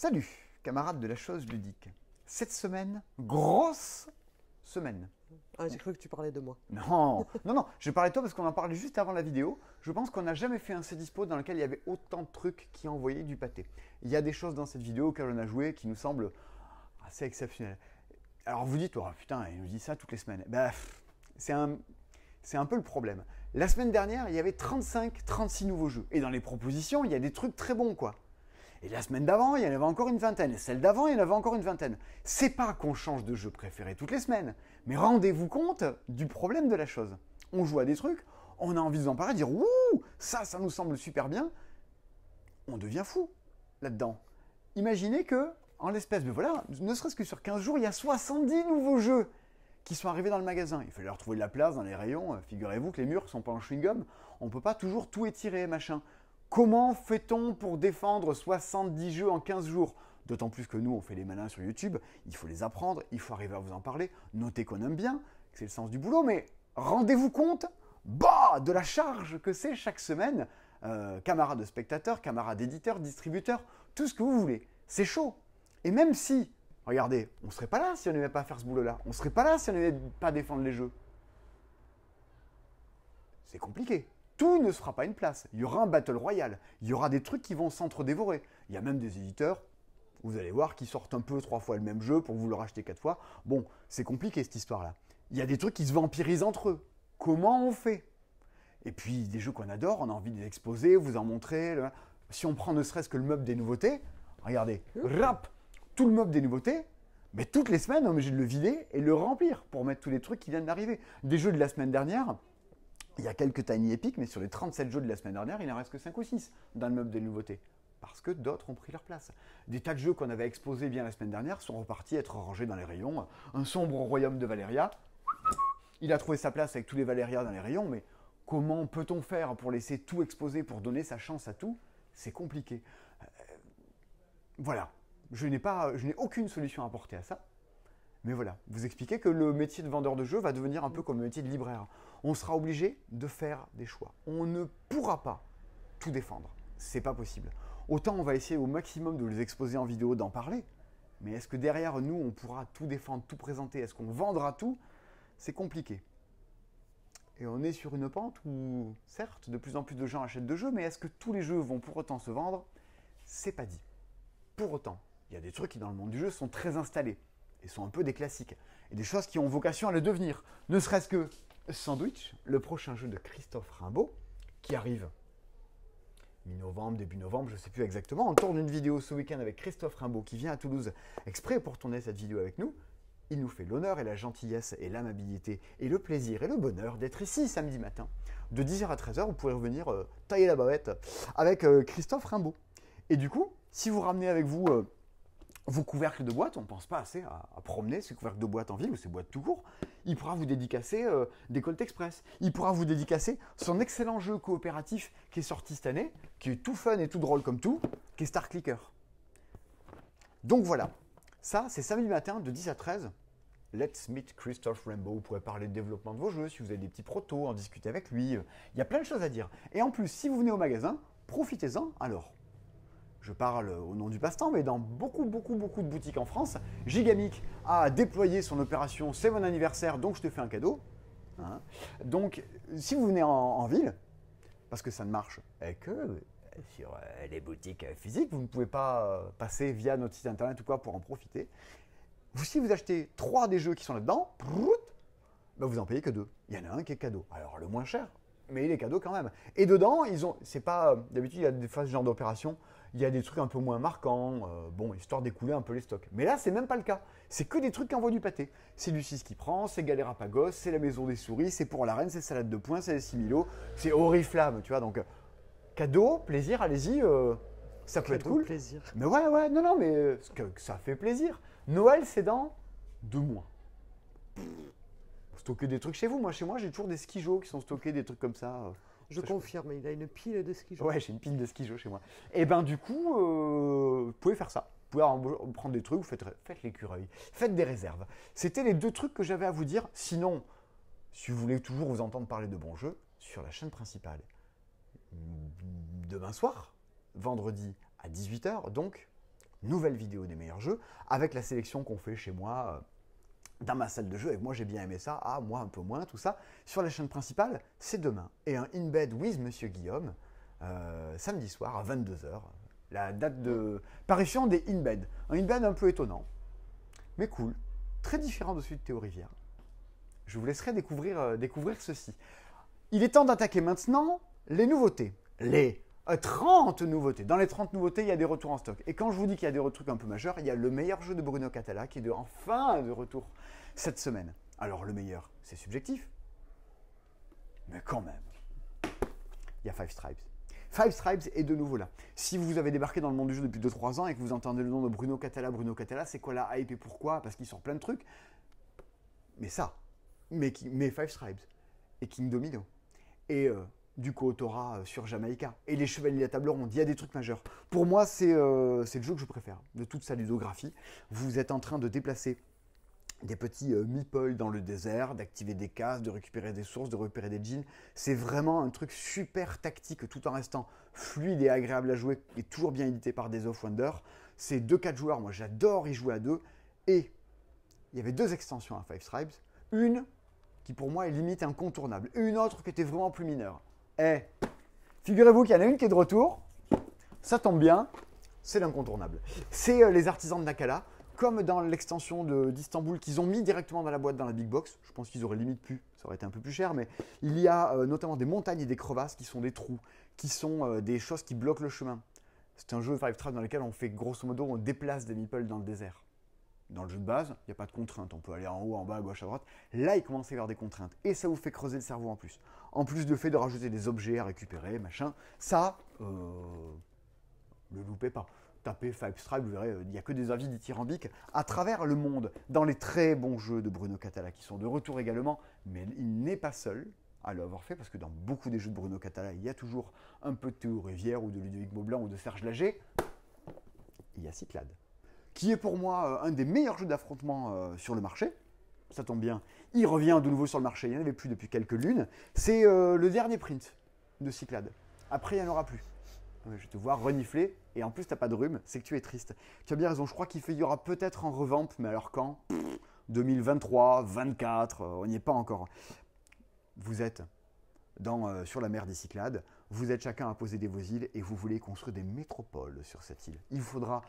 Salut, camarades de la chose ludique. Cette semaine, grosse semaine. Ah, j'ai cru que tu parlais de moi. Non, non, non, je parlais de toi parce qu'on en parlait juste avant la vidéo. Je pense qu'on n'a jamais fait un C-Dispo dans lequel il y avait autant de trucs qui envoyaient du pâté. Il y a des choses dans cette vidéo auxquelles on a joué qui nous semblent assez exceptionnelles. Alors vous dites, oh, putain, il nous dit ça toutes les semaines. Bah, c'est un, c'est un peu le problème. La semaine dernière, il y avait 35, 36 nouveaux jeux. Et dans les propositions, il y a des trucs très bons, quoi. Et la semaine d'avant, il y en avait encore une vingtaine. Et celle d'avant, il y en avait encore une vingtaine. C'est pas qu'on change de jeu préféré toutes les semaines, mais rendez-vous compte du problème de la chose. On joue à des trucs, on a envie de s'en parler, dire Ouh, ça, ça nous semble super bien. On devient fou là-dedans. Imaginez que, en l'espèce, voilà, ne serait-ce que sur 15 jours, il y a 70 nouveaux jeux qui sont arrivés dans le magasin. Il fallait trouver de la place dans les rayons. Euh, figurez-vous que les murs sont pas en chewing-gum. On peut pas toujours tout étirer, machin. Comment fait-on pour défendre 70 jeux en 15 jours D'autant plus que nous, on fait les malins sur YouTube, il faut les apprendre, il faut arriver à vous en parler. Notez qu'on aime bien, que c'est le sens du boulot, mais rendez-vous compte bah, de la charge que c'est chaque semaine. Euh, camarades de spectateurs, camarades d'éditeurs, distributeurs, tout ce que vous voulez. C'est chaud. Et même si, regardez, on ne serait pas là si on n'aimait pas faire ce boulot-là. On ne serait pas là si on n'aimait pas défendre les jeux. C'est compliqué tout ne sera pas une place. Il y aura un Battle Royale, il y aura des trucs qui vont s'entre-dévorer. Il y a même des éditeurs, vous allez voir, qui sortent un peu trois fois le même jeu pour vous le racheter quatre fois. Bon, c'est compliqué cette histoire-là. Il y a des trucs qui se vampirisent entre eux. Comment on fait Et puis, des jeux qu'on adore, on a envie de les exposer, vous en montrer. Si on prend ne serait-ce que le meuble des nouveautés, regardez, hum. rap, tout le meuble des nouveautés, mais toutes les semaines, on est obligé de le vider et le remplir pour mettre tous les trucs qui viennent d'arriver. Des jeux de la semaine dernière, il y a quelques tiny épiques mais sur les 37 jeux de la semaine dernière, il n'en reste que 5 ou 6 dans le meuble des nouveautés. Parce que d'autres ont pris leur place. Des tas de jeux qu'on avait exposés bien la semaine dernière sont repartis être rangés dans les rayons. Un sombre royaume de Valéria, il a trouvé sa place avec tous les Valéria dans les rayons, mais comment peut-on faire pour laisser tout exposer, pour donner sa chance à tout C'est compliqué. Euh, voilà. Je n'ai aucune solution à apporter à ça. Mais voilà, vous expliquez que le métier de vendeur de jeux va devenir un peu comme le métier de libraire. On sera obligé de faire des choix. On ne pourra pas tout défendre. C'est pas possible. Autant on va essayer au maximum de les exposer en vidéo, d'en parler. Mais est-ce que derrière nous, on pourra tout défendre, tout présenter Est-ce qu'on vendra tout C'est compliqué. Et on est sur une pente où, certes, de plus en plus de gens achètent de jeux, mais est-ce que tous les jeux vont pour autant se vendre C'est pas dit. Pour autant, il y a des trucs qui, dans le monde du jeu, sont très installés et sont un peu des classiques, et des choses qui ont vocation à le devenir. Ne serait-ce que Sandwich, le prochain jeu de Christophe Rimbaud, qui arrive mi-novembre, début novembre, je ne sais plus exactement. On tourne une vidéo ce week-end avec Christophe Rimbaud qui vient à Toulouse exprès pour tourner cette vidéo avec nous. Il nous fait l'honneur et la gentillesse et l'amabilité et le plaisir et le bonheur d'être ici samedi matin. De 10h à 13h, vous pourrez revenir euh, tailler la bavette avec euh, Christophe Rimbaud. Et du coup, si vous ramenez avec vous... Euh, vos couvercles de boîte, on ne pense pas assez à, promener ces couvercles de boîtes en ville ou ces boîtes tout court. Il pourra vous dédicacer euh, des Colt Express. Il pourra vous dédicacer son excellent jeu coopératif qui est sorti cette année, qui est tout fun et tout drôle comme tout, qui est Star Clicker. Donc voilà, ça c'est samedi matin de 10 à 13. Let's meet Christophe Rambo. Vous pourrez parler de développement de vos jeux si vous avez des petits protos, en discuter avec lui. Il y a plein de choses à dire. Et en plus, si vous venez au magasin, profitez-en. Alors, je parle au nom du passe-temps, mais dans beaucoup, beaucoup, beaucoup de boutiques en France, Gigamic a déployé son opération C'est mon anniversaire, donc je te fais un cadeau. Hein. donc, si vous venez en, ville, parce que ça ne marche que sur euh, les boutiques euh, physiques, vous ne pouvez pas euh, passer via notre site internet ou quoi pour en profiter. Si vous achetez trois des jeux qui sont là-dedans, bah, vous en payez que deux. Il y en a un qui est cadeau. Alors, le moins cher, mais il est cadeau quand même. Et dedans, ils ont. C'est pas. D'habitude, il y a des fois ce genre d'opération il y a des trucs un peu moins marquants, euh, bon, histoire d'écouler un peu les stocks. Mais là, c'est même pas le cas. C'est que des trucs qui envoient du pâté. C'est Lucie qui prend, c'est Galera Pagos, c'est la Maison des Souris, c'est pour la Reine, c'est Salade de Poing, c'est les Similo, c'est Oriflamme, tu vois. Donc, cadeau, plaisir, allez-y, euh, ça peut être cool. plaisir. Mais ouais, ouais, non, non, mais euh, que, ça fait plaisir. Noël, c'est dans deux mois. Stocker des trucs chez vous. Moi, chez moi, j'ai toujours des skijos qui sont stockés, des trucs comme ça. Je confirme, il a une pile de ski -jo. Ouais, j'ai une pile de ski chez moi. Et eh ben du coup, euh, vous pouvez faire ça. Vous pouvez prendre des trucs, vous faites, faites l'écureuil, faites des réserves. C'était les deux trucs que j'avais à vous dire. Sinon, si vous voulez toujours vous entendre parler de bons jeux, sur la chaîne principale, demain soir, vendredi à 18h, donc, nouvelle vidéo des meilleurs jeux, avec la sélection qu'on fait chez moi. Euh, dans ma salle de jeu, et moi j'ai bien aimé ça, ah moi un peu moins, tout ça, sur la chaîne principale, c'est demain. Et un In Bed with Monsieur Guillaume, euh, samedi soir à 22h, la date de parution des In Bed. Un In Bed un peu étonnant, mais cool, très différent de celui de Théo Rivière. Je vous laisserai découvrir, euh, découvrir ceci. Il est temps d'attaquer maintenant les nouveautés, les 30 euh, nouveautés. Dans les 30 nouveautés, il y a des retours en stock. Et quand je vous dis qu'il y a des retours un peu majeurs, il y a le meilleur jeu de Bruno Catala qui est de, enfin de retour cette semaine. Alors le meilleur, c'est subjectif. Mais quand même, il y a Five Stripes. Five Stripes est de nouveau là. Si vous avez débarqué dans le monde du jeu depuis 2-3 ans et que vous entendez le nom de Bruno Catala, Bruno Catala, c'est quoi la hype et pourquoi Parce qu'il sort plein de trucs. Mais ça, mais, mais Five Stripes et King Domino. Et euh, du Kotora euh, sur Jamaïca. Et les Chevaliers de la Table Ronde, il y a des trucs majeurs. Pour moi, euh, c'est le jeu que je préfère de toute sa ludographie. Vous êtes en train de déplacer des petits euh, dans le désert, d'activer des cases, de récupérer des sources, de repérer des jeans. C'est vraiment un truc super tactique tout en restant fluide et agréable à jouer et toujours bien édité par des of Wonder. C'est 2-4 joueurs, moi j'adore y jouer à deux. Et il y avait deux extensions à Five Stripes. Une qui pour moi est limite incontournable. Une autre qui était vraiment plus mineure. Eh, figurez-vous qu'il y en a une qui est de retour. Ça tombe bien, c'est l'incontournable. C'est euh, les artisans de Nakala, comme dans l'extension d'Istanbul qu'ils ont mis directement dans la boîte dans la big box. Je pense qu'ils auraient limite pu, ça aurait été un peu plus cher, mais il y a euh, notamment des montagnes et des crevasses qui sont des trous, qui sont euh, des choses qui bloquent le chemin. C'est un jeu Five Trap dans lequel on fait grosso modo, on déplace des meeples dans le désert. Dans le jeu de base, il n'y a pas de contraintes, on peut aller en haut, en bas, à gauche, à droite. Là, il commence à y avoir des contraintes, et ça vous fait creuser le cerveau en plus en plus de fait de rajouter des objets à récupérer, machin, ça, le euh, loupez pas. Tapez Strike, vous verrez, euh, il n'y a que des avis dithyrambiques à travers le monde, dans les très bons jeux de Bruno Catala qui sont de retour également, mais il n'est pas seul à l'avoir fait, parce que dans beaucoup des jeux de Bruno Catala, il y a toujours un peu de Théo Rivière ou de Ludovic Maublanc ou de Serge Lager. Il y a Cyclade, qui est pour moi euh, un des meilleurs jeux d'affrontement sur le marché, ça tombe bien, il revient de nouveau sur le marché. Il n'y en avait plus depuis quelques lunes. C'est euh, le dernier print de Cyclades. Après, il n'y en aura plus. Je vais te voir renifler. Et en plus, t'as pas de rhume, c'est que tu es triste. Tu as bien raison, je crois qu'il y aura peut-être en revamp, mais alors quand 2023, 2024, euh, on n'y est pas encore. Vous êtes euh, sur la mer des Cyclades, vous êtes chacun à poser des vos îles et vous voulez construire des métropoles sur cette île. Il faudra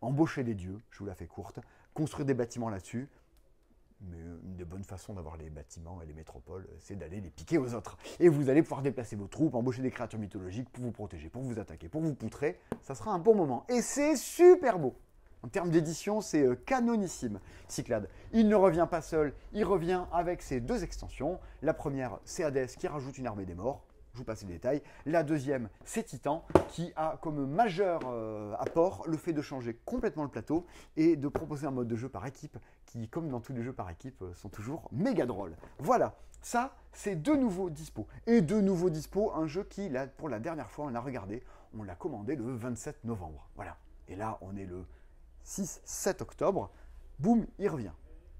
embaucher des dieux, je vous la fais courte, construire des bâtiments là-dessus, mais euh, une des bonnes façons d'avoir les bâtiments et les métropoles, euh, c'est d'aller les piquer aux autres. Et vous allez pouvoir déplacer vos troupes, embaucher des créatures mythologiques pour vous protéger, pour vous attaquer, pour vous poutrer. Ça sera un bon moment. Et c'est super beau. En termes d'édition, c'est euh, canonissime, Cyclade. Il ne revient pas seul, il revient avec ses deux extensions. La première, c'est Hades qui rajoute une armée des morts je vous passe les détails. La deuxième, c'est Titan, qui a comme majeur euh, apport le fait de changer complètement le plateau et de proposer un mode de jeu par équipe qui, comme dans tous les jeux par équipe, euh, sont toujours méga drôles. Voilà, ça, c'est de nouveau dispo. Et de nouveau dispo, un jeu qui, là, pour la dernière fois, on l'a regardé, on l'a commandé le 27 novembre. Voilà. Et là, on est le 6-7 octobre. Boum, il revient.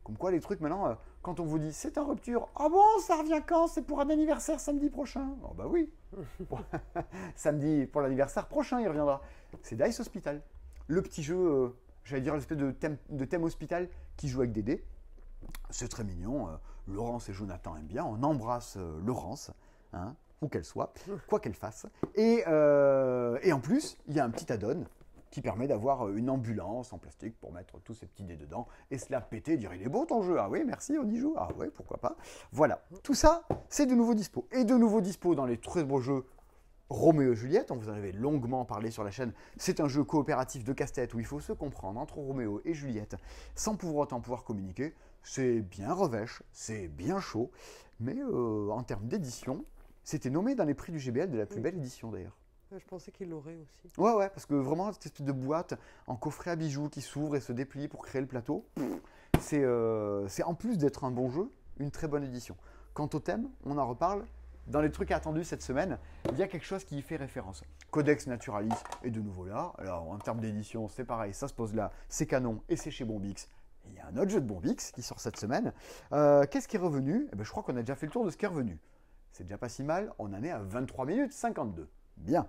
Comme quoi, les trucs maintenant. Euh, quand on vous dit c'est en rupture, ah oh bon, ça revient quand C'est pour un anniversaire samedi prochain Oh bah oui, samedi pour l'anniversaire prochain, il reviendra. C'est Dice Hospital, le petit jeu, euh, j'allais dire l'espèce de thème, de thème hospital qui joue avec des dés. C'est très mignon, euh, Laurence et Jonathan aiment bien, on embrasse euh, Laurence, hein, où qu'elle soit, quoi qu'elle fasse. Et, et en plus, il y a un petit add-on qui permet d'avoir euh, une ambulance en plastique pour mettre tous ces petits dés dedans et cela la péter, dire il est beau ton jeu, ah oui merci, on y joue, ah oui pourquoi pas. Voilà, tout ça c'est de nouveau dispo. Et de nouveau dispo dans les très beaux jeux Roméo et Juliette, on vous en avait longuement parlé sur la chaîne, c'est un jeu coopératif de casse-tête où il faut se comprendre entre Roméo et Juliette sans pouvoir autant pouvoir communiquer. C'est bien revêche, c'est bien chaud, mais euh, en termes d'édition, c'était nommé dans les prix du GBL de la plus belle édition d'ailleurs. Euh, je pensais qu'il l'aurait aussi. Ouais, ouais, parce que vraiment, cette espèce de boîte en coffret à bijoux qui s'ouvre et se déplie pour créer le plateau, euh, c'est en plus d'être un bon jeu, une très bonne édition. Quant au thème, on en reparle. Dans les trucs attendus cette semaine, il y a quelque chose qui y fait référence. Codex Naturalis est de nouveau là. Alors, en termes d'édition, c'est pareil, ça se pose là, c'est canon et c'est chez Bombix. Il y a un autre jeu de Bombix qui sort cette semaine. Euh, qu'est-ce qui est revenu eh ben, Je crois qu'on a déjà fait le tour de ce qui est revenu. C'est déjà pas si mal, on en est à 23 minutes 52. Bien.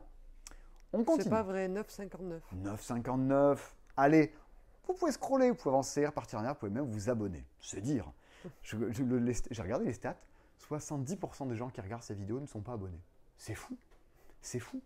On continue. C'est pas vrai, 9,59. 9,59. Allez, vous pouvez scroller, vous pouvez avancer, repartir en arrière, vous pouvez même vous abonner. C'est dire. J'ai regardé les stats. 70% des gens qui regardent ces vidéos ne sont pas abonnés. C'est fou. C'est fou.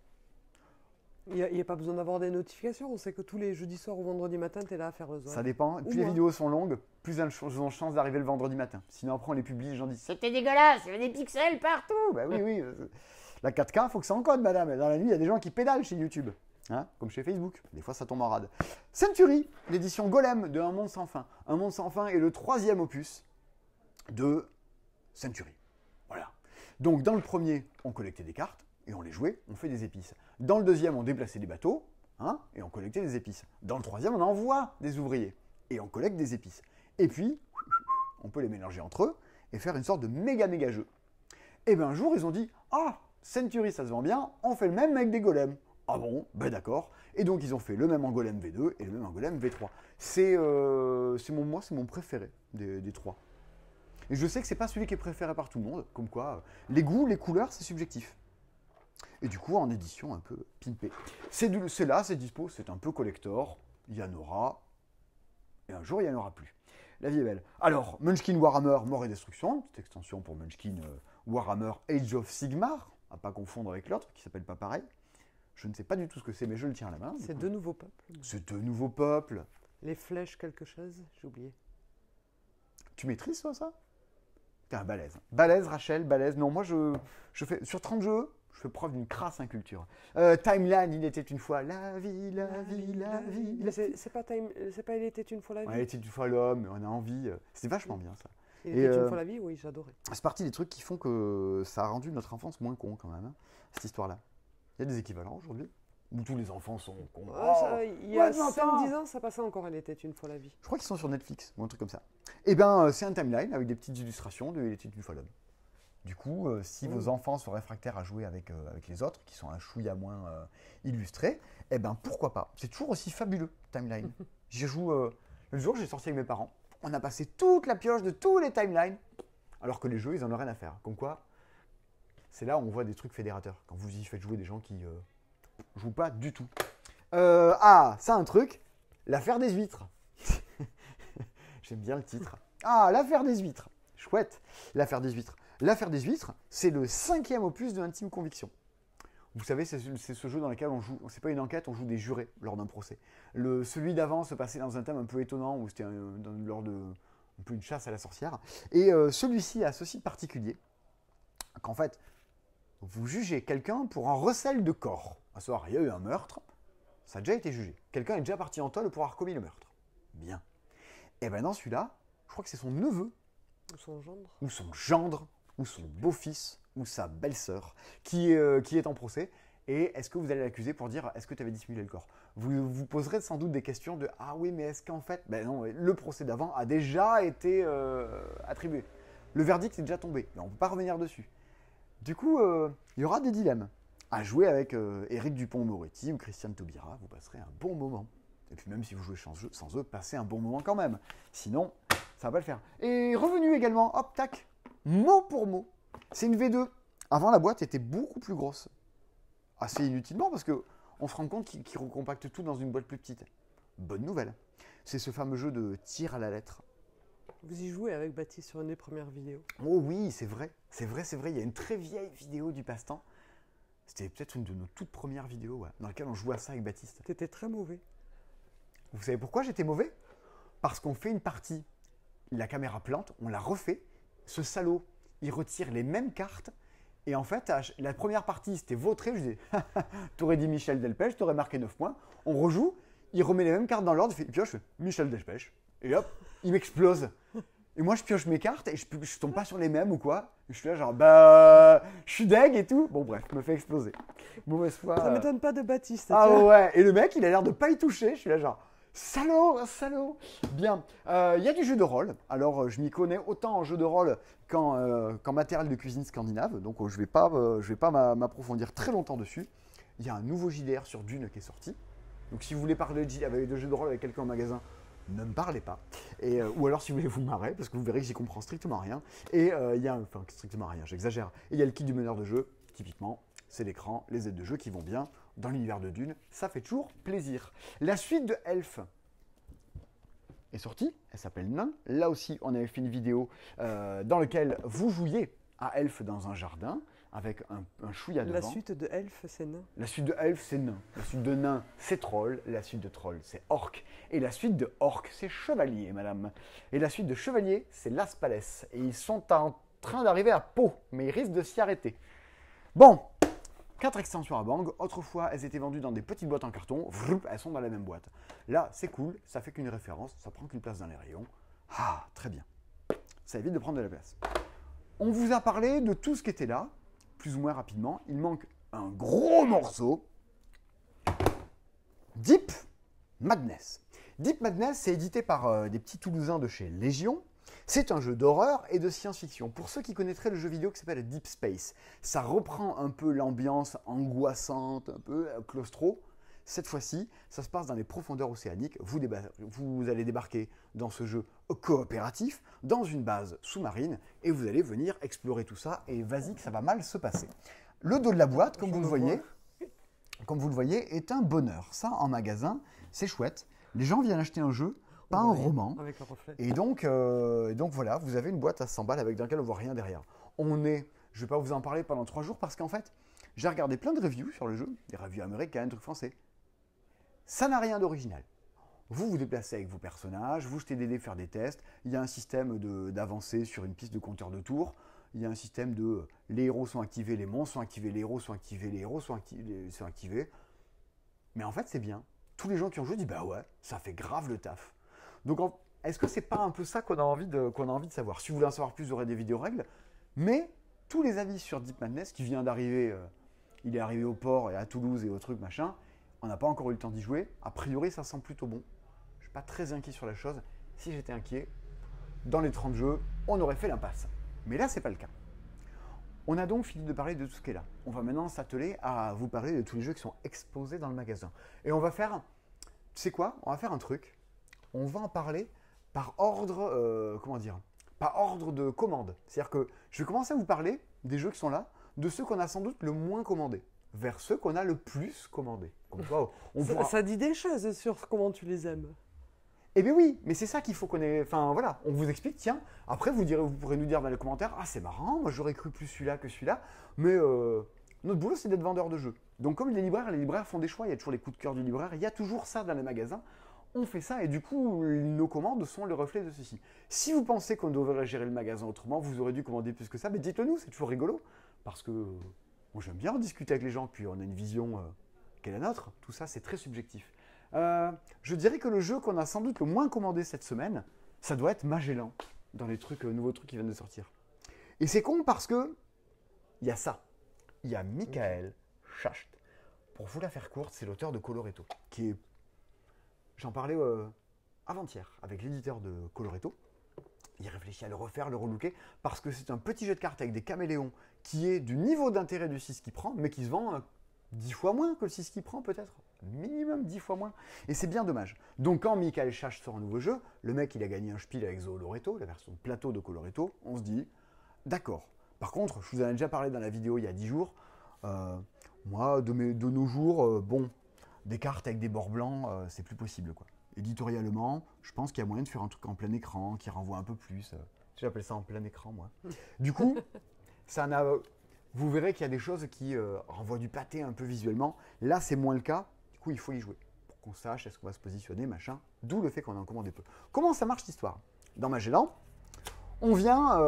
Il n'y a, pas besoin d'avoir des notifications. On sait que tous les jeudis soirs ou vendredi matin, tu es là à faire le Ça dépend. Plus les vidéos sont longues, plus elles ont chance d'arriver le vendredi matin. Sinon, après, on les publie, les gens C'était dégueulasse, il y avait des pixels partout. Bah oui, oui. La 4K, faut que ça encode, madame. Dans la nuit, il y a des gens qui pédalent chez YouTube. Hein, comme chez Facebook, des fois ça tombe en rade. Century, l'édition Golem de Un Monde sans fin. Un Monde sans fin est le troisième opus de Century. Voilà. Donc dans le premier, on collectait des cartes et on les jouait, on fait des épices. Dans le deuxième, on déplaçait des bateaux hein, et on collectait des épices. Dans le troisième, on envoie des ouvriers et on collecte des épices. Et puis, on peut les mélanger entre eux et faire une sorte de méga méga jeu. Et bien un jour, ils ont dit Ah, Century, ça se vend bien, on fait le même avec des golems. Ah bon Ben d'accord. Et donc, ils ont fait le même en golem V2 et le même en golem V3. C'est euh, mon, moi, c'est mon préféré des, trois. Et je sais que c'est pas celui qui est préféré par tout le monde, comme quoi euh, les goûts, les couleurs, c'est subjectif. Et du coup, en édition un peu pimpée. C'est là, c'est dispo, c'est un peu collector. Il y en aura. Et un jour, il n'y en aura plus. La vie est belle. Alors, Munchkin Warhammer, Mort et Destruction, petite extension pour Munchkin euh, Warhammer Age of Sigmar à pas confondre avec l'autre, qui s'appelle pas pareil. Je ne sais pas du tout ce que c'est, mais je le tiens à la main. C'est deux nouveaux peuples. C'est deux nouveaux peuples. Les flèches quelque chose, j'ai oublié. Tu maîtrises ça, ça T'es un balèze. Balèze, Rachel, balèze. Non, moi je, je fais sur 30 jeux, je fais preuve d'une crasse inculture. Euh, Timeline, il était une fois la vie, la, vie, la vie. C'est pas time, c'est pas il était une fois la vie. il était une fois l'homme, on a envie. Euh, c'est vachement bien ça. Et, était une fois la vie, oui, j'adorais. C'est parti des trucs qui font que ça a rendu notre enfance moins con quand même, hein, cette histoire-là. Il y a des équivalents aujourd'hui où tous les enfants sont cons. Oh, il y a 10 ans, ça passait encore, elle était une fois la vie. Je crois qu'ils sont sur Netflix ou un truc comme ça. Eh bien, euh, c'est un timeline avec des petites illustrations de Il était une fois l'homme. Du coup, euh, si vos mm. enfants sont réfractaires à jouer avec, euh, avec les autres, qui sont un chouïa moins illustrés, eh ben pourquoi pas C'est toujours aussi fabuleux, timeline. J'y joue. le jour, j'ai sorti avec mes parents on a passé toute la pioche de tous les timelines, alors que les jeux, ils n'en ont rien à faire. Comme quoi, c'est là où on voit des trucs fédérateurs, quand vous y faites jouer des gens qui euh, jouent pas du tout. Euh, ah, ça un truc, l'affaire des huîtres. J'aime bien le titre. Ah, l'affaire des huîtres. Chouette, l'affaire des huîtres. L'affaire des huîtres, c'est le cinquième opus de Intime Conviction. Vous savez, c'est ce jeu dans lequel on joue, c'est pas une enquête, on joue des jurés lors d'un procès. Le, celui d'avant se passait dans un thème un peu étonnant, où c'était lors de plus peu une chasse à la sorcière. Et euh, celui-ci a ceci de particulier, qu'en fait, vous jugez quelqu'un pour un recel de corps. À savoir, il y a eu un meurtre, ça a déjà été jugé. Quelqu'un est déjà parti en tôle pour avoir commis le meurtre. Bien. Et eh maintenant dans celui-là, je crois que c'est son neveu. Ou son gendre. Ou son gendre, ou son beau-fils, ou sa belle-sœur qui, euh, qui est en procès. Et est-ce que vous allez l'accuser pour dire est-ce que tu avais dissimulé le corps Vous vous poserez sans doute des questions de ah oui mais est-ce qu'en fait ben non le procès d'avant a déjà été euh, attribué. Le verdict est déjà tombé, on ne peut pas revenir dessus. Du coup, euh, il y aura des dilemmes à jouer avec Eric Dupont-Moretti ou Christiane Taubira. Vous passerez un bon moment. Et puis même si vous jouez sans, sans eux, passez un bon moment quand même. Sinon, ça va pas le faire. Et revenu également, hop tac, mot pour mot, c'est une V2. Avant, la boîte était beaucoup plus grosse. Assez inutilement, parce que on se rend compte qu'il recompacte tout dans une boîte plus petite. Bonne nouvelle. C'est ce fameux jeu de tir à la lettre. Vous y jouez avec Baptiste sur une des premières vidéos. Oh oui, c'est vrai. C'est vrai, c'est vrai. Il y a une très vieille vidéo du passe-temps. C'était peut-être une de nos toutes premières vidéos dans laquelle on jouait à ça avec Baptiste. T'étais très mauvais. Vous savez pourquoi j'étais mauvais Parce qu'on fait une partie, la caméra plante, on la refait. Ce salaud il retire les mêmes cartes. Et en fait, la première partie, c'était vautré. Je dis, t'aurais dit Michel Delpech, t'aurais marqué 9 points. On rejoue, il remet les mêmes cartes dans l'ordre, il pioche, Michel Delpech. Et hop, il m'explose. Et moi, je pioche mes cartes et je, tombe pas sur les mêmes ou quoi. Je suis là, genre, bah, je suis deg et tout. Bon, bref, me fait exploser. Mauvaise Ça me m'étonne pas de Baptiste. Ah ouais, et le mec, il a l'air de pas y toucher. Je suis là, genre, Salaud, salaud Bien, euh, il y a du jeu de rôle. Alors, euh, je m'y connais autant en jeu de rôle qu'en euh, matériel de cuisine scandinave, donc je ne vais pas, m'approfondir très longtemps dessus. Il y a un nouveau JDR sur Dune qui est sorti. Donc, si vous voulez parler de, jeu de rôle avec quelqu'un en magasin, ne me parlez pas. Et, ou alors si vous voulez vous marrer, parce que vous verrez que j'y comprends strictement rien. Et il y a, enfin strictement rien, j'exagère. Et il y a le kit du meneur de jeu, typiquement, c'est l'écran, les aides de jeu qui vont bien dans l'univers de Dune, ça fait toujours plaisir. La suite de Elf est sortie, elle s'appelle Nain. Là aussi, on avait fait une vidéo euh, dans laquelle vous jouiez à Elf dans un jardin avec un, un chouïa devant. La suite de Elf, c'est Nain. La suite de Elf, c'est Nain. La suite de Nain, c'est Troll. La suite de Troll, c'est Orc. Et la suite de Orc, c'est Chevalier, madame. Et la suite de Chevalier, c'est Las Palès. Et ils sont en train d'arriver à Pau, mais ils risquent de s'y arrêter. Bon, Quatre extensions à bang. Autrefois, elles étaient vendues dans des petites boîtes en carton. elles sont dans la même boîte. Là, c'est cool, ça fait qu'une référence, ça prend qu'une place dans les rayons. Ah, très bien. Ça évite de prendre de la place. On vous a parlé de tout ce qui était là, plus ou moins rapidement. Il manque un gros morceau. Deep Madness. Deep Madness, c'est édité par euh, des petits Toulousains de chez Légion. C'est un jeu d'horreur et de science-fiction. Pour ceux qui connaîtraient le jeu vidéo qui s'appelle Deep Space, ça reprend un peu l'ambiance angoissante, un peu euh, claustro. Cette fois-ci, ça se passe dans les profondeurs océaniques. Vous, vous, allez débarquer dans ce jeu coopératif, dans une base sous-marine, et vous allez venir explorer tout ça. Et vas-y que ça va mal se passer. Le dos de la boîte, comme vous le voyez, comme vous le voyez, est un bonheur. Ça, en magasin, c'est chouette. Les gens viennent acheter un jeu pas un roman. Et donc, euh, donc voilà, vous avez une boîte à 100 balles avec dans laquelle on voit rien derrière. On est, je vais pas vous en parler pendant trois jours parce qu'en fait, j'ai regardé plein de reviews sur le jeu, des reviews américaines, trucs français. Ça n'a rien d'original. Vous vous déplacez avec vos personnages, vous jetez des dés, faire des tests. Il y a un système d'avancée sur une piste de compteur de tours. Il y a un système de les héros sont activés, les monstres sont activés, les héros sont activés, les héros sont, activés. Mais en fait, c'est bien. Tous les gens qui ont joué disent bah ouais, ça fait grave le taf. Donc, est-ce que c'est pas un peu ça qu'on a, envie de, a envie de savoir Si vous voulez en savoir plus, vous aurez des vidéos règles. Mais tous les avis sur Deep Madness qui vient d'arriver, euh, il est arrivé au port et à Toulouse et au truc machin, on n'a pas encore eu le temps d'y jouer. A priori, ça sent plutôt bon. Je suis pas très inquiet sur la chose. Si j'étais inquiet, dans les 30 jeux, on aurait fait l'impasse. Mais là, c'est pas le cas. On a donc fini de parler de tout ce qui est là. On va maintenant s'atteler à vous parler de tous les jeux qui sont exposés dans le magasin. Et on va faire. Tu sais quoi On va faire un truc on va en parler par ordre, euh, comment dire, par ordre de commande. C'est-à-dire que je vais commencer à vous parler des jeux qui sont là, de ceux qu'on a sans doute le moins commandés, vers ceux qu'on a le plus commandés. ça, dit des choses sur comment tu les aimes. Eh bien oui, mais c'est ça qu'il faut qu'on ait. Enfin voilà, on vous explique, tiens, après vous, direz, vous pourrez nous dire dans les commentaires Ah c'est marrant, moi j'aurais cru plus celui-là que celui-là, mais euh, notre boulot c'est d'être vendeur de jeux. Donc comme les libraires, les libraires font des choix, il y a toujours les coups de cœur du libraire, il y a toujours ça dans les magasins on fait ça et du coup, nos commandes sont le reflet de ceci. Si vous pensez qu'on devrait gérer le magasin autrement, vous aurez dû commander plus que ça, mais dites-le nous, c'est toujours rigolo. Parce que euh, j'aime bien en discuter avec les gens, puis on a une vision euh, quelle est la nôtre. Tout ça, c'est très subjectif. Euh, je dirais que le jeu qu'on a sans doute le moins commandé cette semaine, ça doit être Magellan, dans les trucs, nouveaux trucs qui viennent de sortir. Et c'est con parce que il y a ça. Il y a Michael Schacht. Pour vous la faire courte, c'est l'auteur de Coloretto, qui est J'en parlais euh, avant-hier avec l'éditeur de Coloretto. Il réfléchit à le refaire, le relooker, parce que c'est un petit jeu de cartes avec des caméléons qui est du niveau d'intérêt du 6 qui prend, mais qui se vend euh, dix fois moins que le 6 qui prend, peut-être. Minimum dix fois moins. Et c'est bien dommage. Donc quand Michael Chache sort un nouveau jeu, le mec il a gagné un spiel avec Zoloreto, la version plateau de Coloretto, on se dit, d'accord. Par contre, je vous en ai déjà parlé dans la vidéo il y a 10 jours, euh, moi, de, nos jours, bon, des cartes avec des bords blancs, euh, c'est plus possible. quoi. Éditorialement, je pense qu'il y a moyen de faire un truc en plein écran qui renvoie un peu plus. je euh. J'appelle ça en plein écran, moi. du coup, ça euh, Vous verrez qu'il y a des choses qui renvoient du pâté un peu visuellement. Là, c'est moins le cas. Du coup, il faut y jouer pour qu'on sache est-ce qu'on va se positionner, machin. D'où le fait qu'on en commande peu. Comment ça marche l'histoire Dans Magellan, on vient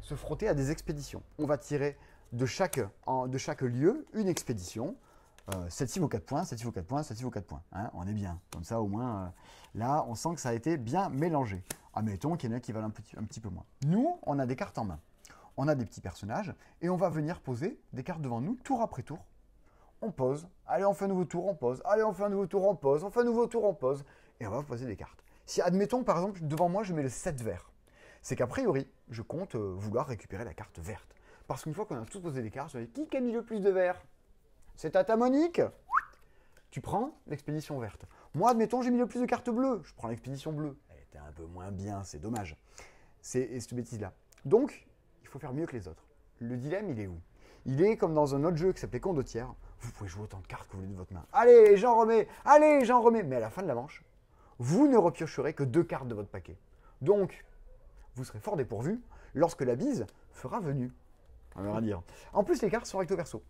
se frotter à des expéditions. On va tirer de chaque, de chaque lieu une expédition. 7 vaut 4 points, 7-6 vaut 4 points, 7-6 vaut 4 points. Hein, on est bien. Comme ça, au moins, euh, là, on sent que ça a été bien mélangé. Admettons qu'il y en a qui valent un petit, peu moins. Nous, on a des cartes en main. On a des petits personnages et on va venir poser des cartes devant nous, tour après tour. On pose. Allez, on fait un nouveau tour, on pose. Allez, on fait un nouveau tour, on pose. On fait un nouveau tour, on pose. Et on va poser des cartes. Si, admettons, par exemple, devant moi, je mets le 7 vert, c'est qu'a priori, je compte euh, vouloir récupérer la carte verte. Parce qu'une fois qu'on a tous posé des cartes, je qui a mis le plus de verts. C'est à ta Monique Tu prends l'expédition verte. Moi, admettons, j'ai mis le plus de cartes bleues. Je prends l'expédition bleue. Elle était un peu moins bien, c'est dommage. C'est cette bêtise-là. Donc, il faut faire mieux que les autres. Le dilemme, il est où Il est comme dans un autre jeu qui s'appelait Condottière. Vous pouvez jouer autant de cartes que vous voulez de votre main. Allez, j'en remets Allez, j'en remets Mais à la fin de la manche, vous ne repiocherez que deux cartes de votre paquet. Donc, vous serez fort dépourvu lorsque la bise fera venue. On va dire. En plus, les cartes sont recto verso.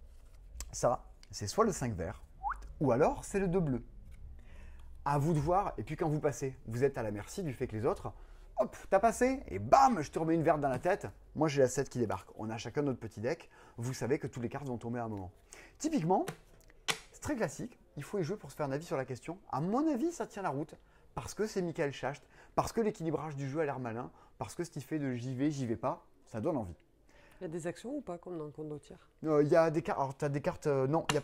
Ça, c'est soit le 5 vert, ou alors c'est le 2 bleu. À vous de voir, et puis quand vous passez, vous êtes à la merci du fait que les autres, hop, t'as passé, et bam, je te remets une verte dans la tête, moi j'ai la 7 qui débarque. On a chacun notre petit deck, vous savez que toutes les cartes vont tomber à un moment. Typiquement, c'est très classique, il faut y jouer pour se faire un avis sur la question. À mon avis, ça tient la route, parce que c'est Michael Schacht, parce que l'équilibrage du jeu a l'air malin, parce que ce qui fait de j'y vais, j'y vais pas, ça donne envie. Il y a des actions ou pas comme dans le compte tiers euh, Il y a des cartes. tu as des cartes. Euh, non, il n'y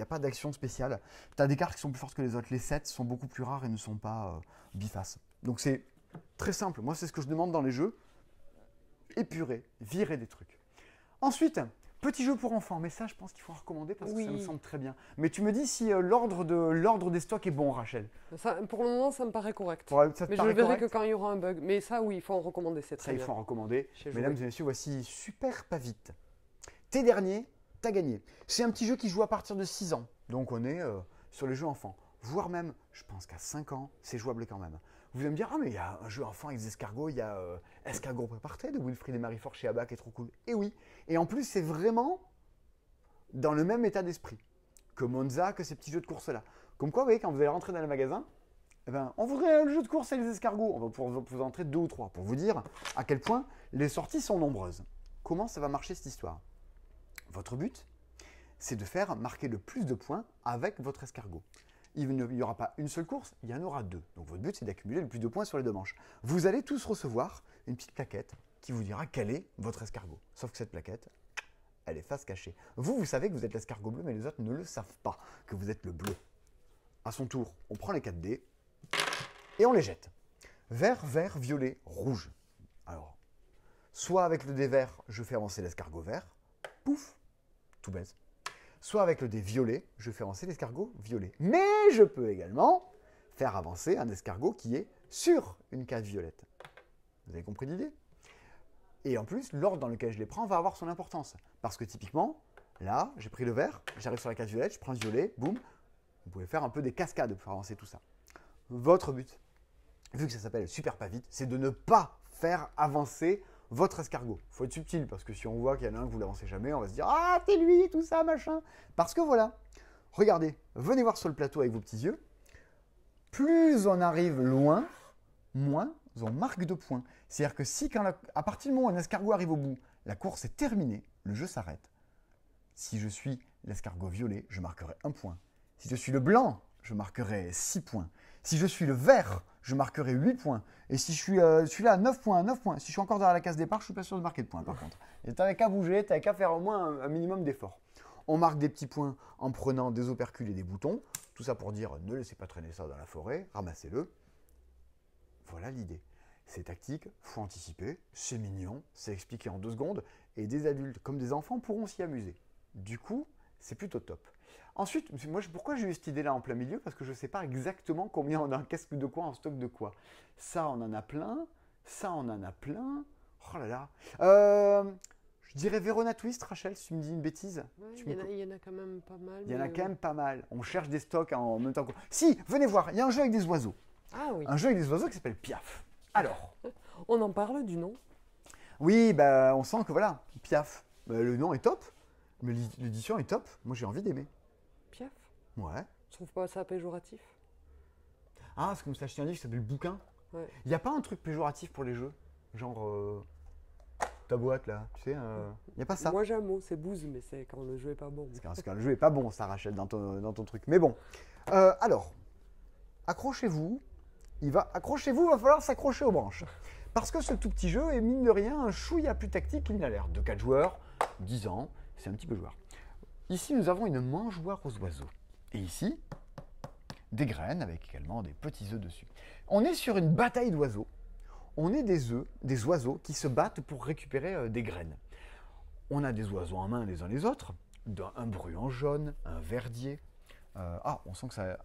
a pas d'action spéciale. Tu as des cartes qui sont plus fortes que les autres. Les 7 sont beaucoup plus rares et ne sont pas euh, bifaces. Donc, c'est très simple. Moi, c'est ce que je demande dans les jeux épurer, virer des trucs. Ensuite, Petit jeu pour enfants, mais ça, je pense qu'il faut recommander parce que ça me semble très bien. Mais tu me dis si euh, l'ordre de l'ordre des stocks est bon, Rachel. pour le moment, ça me paraît correct. mais je verrai que quand il y aura un bug. Mais ça, oui, il faut en recommander. C'est très ça, il faut en recommander. Mesdames et messieurs, voici Super Pas Vite. T'es dernier, t'as gagné. C'est un petit jeu qui joue à partir de 6 ans. Donc on est euh, sur les jeux enfants. Voire même, je pense qu'à 5 ans, c'est jouable quand même. Vous allez me dire, ah, mais il y a un jeu enfant avec des escargots, il y a euh, Escargot Préparé » de Wilfried et Marie Forché chez Abba qui est trop cool. Et eh oui. Et en plus, c'est vraiment dans le même état d'esprit que Monza, que ces petits jeux de course-là. Comme quoi, vous voyez, quand vous allez rentrer dans le magasin, eh ben, on voudrait le jeu de course et les escargots. On va vous entrer deux ou trois pour vous dire à quel point les sorties sont nombreuses. Comment ça va marcher cette histoire Votre but, c'est de faire marquer le plus de points avec votre escargot il n'y aura pas une seule course, il y en aura deux. Donc votre but, c'est d'accumuler le plus de points sur les deux manches. Vous allez tous recevoir une petite plaquette qui vous dira quel est votre escargot. Sauf que cette plaquette, elle est face cachée. Vous, vous savez que vous êtes l'escargot bleu, mais les autres ne le savent pas, que vous êtes le bleu. À son tour, on prend les 4 dés et on les jette. Vert, vert, violet, rouge. Alors, soit avec le dé vert, je fais avancer l'escargot vert, pouf, tout baisse soit avec le dé violet, je fais avancer l'escargot violet. Mais je peux également faire avancer un escargot qui est sur une case violette. Vous avez compris l'idée Et en plus, l'ordre dans lequel je les prends va avoir son importance. Parce que typiquement, là, j'ai pris le vert, j'arrive sur la case violette, je prends le violet, boum. Vous pouvez faire un peu des cascades pour avancer tout ça. Votre but, vu que ça s'appelle super pas vite, c'est de ne pas faire avancer votre escargot. Faut être subtil parce que si on voit qu'il y en a un que vous l'avancez jamais, on va se dire ah c'est lui, tout ça, machin. Parce que voilà, regardez, venez voir sur le plateau avec vos petits yeux. Plus on arrive loin, moins on marque de points. C'est-à-dire que si quand à partir du moment où un escargot arrive au bout, la course est terminée, le jeu s'arrête. Si je suis l'escargot violet, je marquerai un point. Si je suis le blanc, je marquerai six points. Si je suis le vert, je marquerai 8 points. Et si je suis, là à 9 points, 9 points, si je suis encore dans la case départ, je suis pas sûr de marquer de points par contre. Et t'avais qu'à bouger, t'avais qu'à faire au moins un, minimum d'efforts. On marque des petits points en prenant des opercules et des boutons. Tout ça pour dire ne laissez pas traîner ça dans la forêt, ramassez-le. Voilà l'idée. C'est tactique, faut anticiper, c'est mignon, c'est expliqué en deux secondes, et des adultes comme des enfants pourront s'y amuser. Du coup, c'est plutôt top. Ensuite, moi, pourquoi j'ai eu cette idée-là en plein milieu Parce que je ne sais pas exactement combien on a, qu'est-ce de quoi, en stock de quoi. Ça, on en a plein. Ça, on en a plein. Oh là là. Euh, je dirais Verona Twist, Rachel, si tu me dis une bêtise. Il y, en a quand même pas mal. Il y en a quand même pas mal. On cherche des stocks en même temps. Que... Si, venez voir, il y a un jeu avec des oiseaux. Ah oui. Un jeu avec des oiseaux qui s'appelle Piaf. Alors. on en parle du nom Oui, bah, on sent que voilà, Piaf. Bah, le nom est top, mais l'édition est top. Moi, j'ai envie d'aimer. Ouais. Tu trouves pas ça péjoratif Ah, c'est comme ça, acheté dit que Ça s'appelle Bouquin. Il n'y a pas un truc péjoratif pour les jeux Genre. Euh, ta boîte là, tu sais, il euh, n'y a pas ça. Moi j'aime, c'est bouse, mais c'est quand le jeu est pas bon. C'est quand, le jeu est pas bon, ça rachète dans ton, truc. Mais bon, euh, alors, accrochez-vous, il va, accrochez-vous, va falloir s'accrocher aux branches. Parce que ce tout petit jeu est mine de rien un chouïa plus tactique qu'il n'a l'air. De quatre joueurs, dix ans, c'est un petit peu joueur. Ici nous avons une mangeoire aux oiseaux. Et ici, des graines avec également des petits œufs dessus. On est sur une bataille d'oiseaux. On est des œufs, des oiseaux qui se battent pour récupérer euh, des graines. On a des oiseaux en main les uns les autres, un, bruant jaune, un verdier. Euh, ah, on sent que ça.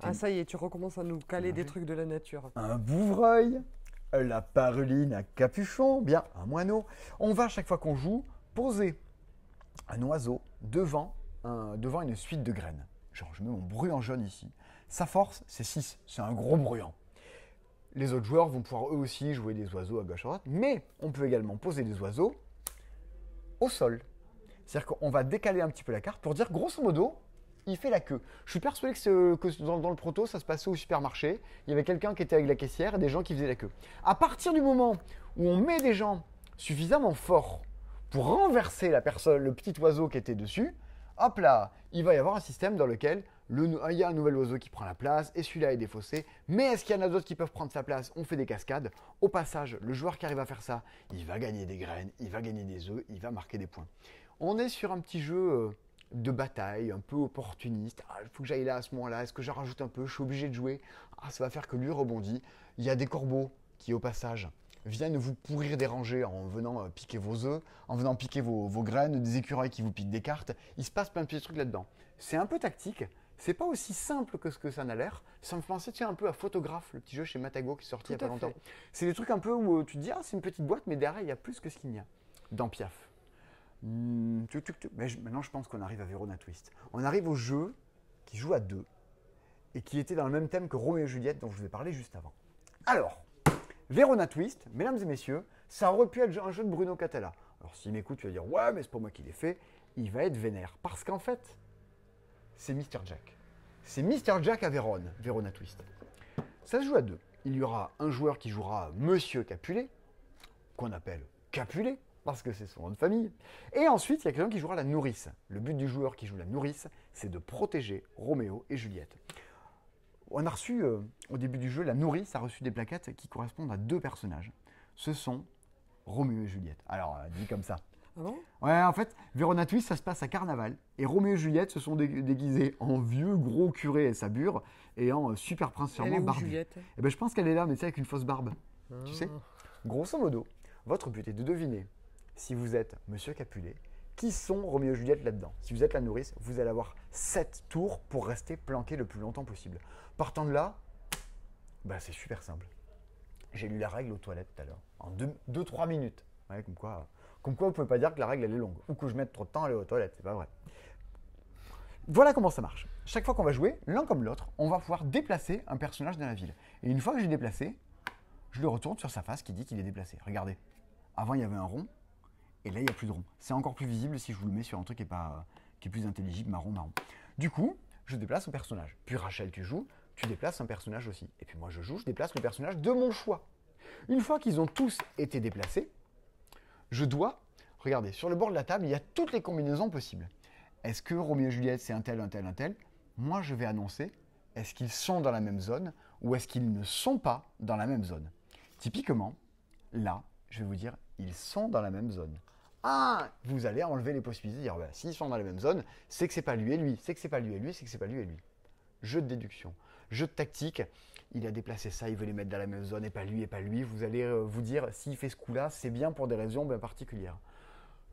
Ah, ça y est, tu recommences à nous caler des trucs de la nature. Un bouvreuil, la paruline à capuchon, bien, un moineau. On va, chaque fois qu'on joue, poser un oiseau devant, devant une suite de graines. Genre, je mets mon bruit en jaune ici. Sa force, c'est 6. C'est un gros bruyant. Les autres joueurs vont pouvoir eux aussi jouer des oiseaux à gauche à droite, mais on peut également poser des oiseaux au sol. C'est-à-dire qu'on va décaler un petit peu la carte pour dire, grosso modo, il fait la queue. Je suis persuadé que, dans, le proto, ça se passait au supermarché. Il y avait quelqu'un qui était avec la caissière et des gens qui faisaient la queue. À partir du moment où on met des gens suffisamment forts pour renverser la personne, le petit oiseau qui était dessus, hop là, il va y avoir un système dans lequel il y a un nouvel oiseau qui prend la place et celui-là est défaussé. Mais est-ce qu'il y en a d'autres qui peuvent prendre sa place On fait des cascades. Au passage, le joueur qui arrive à faire ça, il va gagner des graines, il va gagner des œufs, il va marquer des points. On est sur un petit jeu euh, de bataille, un peu opportuniste. Ah, il faut que j'aille là à ce moment-là. Est-ce que je rajoute un peu Je suis obligé de jouer. Ah, ça va faire que lui rebondit. Il y a des corbeaux qui, au passage, viennent vous pourrir déranger en venant euh, piquer vos œufs, en venant piquer vos, graines, des écureuils qui vous piquent des cartes. Il se passe plein de petits trucs là-dedans. C'est un peu tactique, c'est pas aussi simple que ce que ça n'a l'air. Ça me fait penser tu un peu à Photographe, le petit jeu chez Matago qui est sorti il y a pas longtemps. C'est des trucs un peu où euh, tu te dis, ah, c'est une petite boîte, mais derrière, il y a plus que ce qu'il n'y a. Dans Piaf. Hmm, mais maintenant, je pense qu'on arrive à Verona Twist. On arrive au jeu qui joue à deux et qui était dans le même thème que Roméo et Juliette, dont je vous ai parlé juste avant. Alors, Verona Twist, mesdames et messieurs, ça aurait pu être un jeu de Bruno Catella. Alors s'il m'écoute, tu vas dire ouais, mais c'est pas moi qui l'ai fait. Il va être vénère parce qu'en fait, c'est Mr Jack. C'est Mr Jack à Vérone, Verona Twist. Ça se joue à deux. Il y aura un joueur qui jouera Monsieur Capulet, qu'on appelle Capulet parce que c'est son nom de famille. Et ensuite, il y a quelqu'un qui jouera la nourrice. Le but du joueur qui joue la nourrice, c'est de protéger Roméo et Juliette. On a reçu euh, au début du jeu, la nourrice a reçu des plaquettes qui correspondent à deux personnages. Ce sont Roméo et Juliette. Alors, euh, dit comme ça. Ah bon Ouais, en fait, Vérona Twist, ça se passe à Carnaval. Et Roméo et Juliette se sont déguisés en vieux gros curé et sabure et en euh, super prince charmant Juliette eh ben, je pense qu'elle est là, mais c'est avec une fausse barbe. Tu ah. sais Grosso modo, votre but est de deviner si vous êtes Monsieur Capulet qui sont Roméo et Juliette là-dedans Si vous êtes la nourrice, vous allez avoir 7 tours pour rester planqué le plus longtemps possible. Partant de là, bah, c'est super simple. J'ai lu la règle aux toilettes tout à l'heure, en 2-3 minutes. comme, quoi, comme quoi, vous pouvez pas dire que la règle est longue, ou que je mette trop de temps à aller aux toilettes, c'est pas vrai. Voilà comment ça marche. Chaque fois qu'on va jouer, l'un comme l'autre, on va pouvoir déplacer un personnage dans la ville. Et une fois que j'ai déplacé, je le retourne sur sa face qui dit qu'il est déplacé. Regardez, avant il y avait un rond, et là, il n'y a plus de rond. C'est encore plus visible si je vous le mets sur un truc qui est, pas, qui est plus intelligible, marron, marron. Du coup, je déplace un personnage. Puis Rachel, tu joues, tu déplaces un personnage aussi. Et puis moi, je joue, je déplace le personnage de mon choix. Une fois qu'ils ont tous été déplacés, je dois, regardez, sur le bord de la table, il y a toutes les combinaisons possibles. Est-ce que Roméo et Juliette, c'est un tel, un tel, un tel Moi, je vais annoncer, est-ce qu'ils sont dans la même zone ou est-ce qu'ils ne sont pas dans la même zone Typiquement, là, je vais vous dire, ils sont dans la même zone. Ah, vous allez enlever les possibilités, dire, si bah, s'ils sont dans la même zone, c'est que c'est pas lui et lui, c'est que c'est pas lui et lui, c'est que c'est pas lui et lui. Jeu de déduction, jeu de tactique, il a déplacé ça, il veut les mettre dans la même zone, et pas lui, et pas lui, vous allez euh, vous dire, s'il fait ce coup-là, c'est bien pour des raisons bien particulières.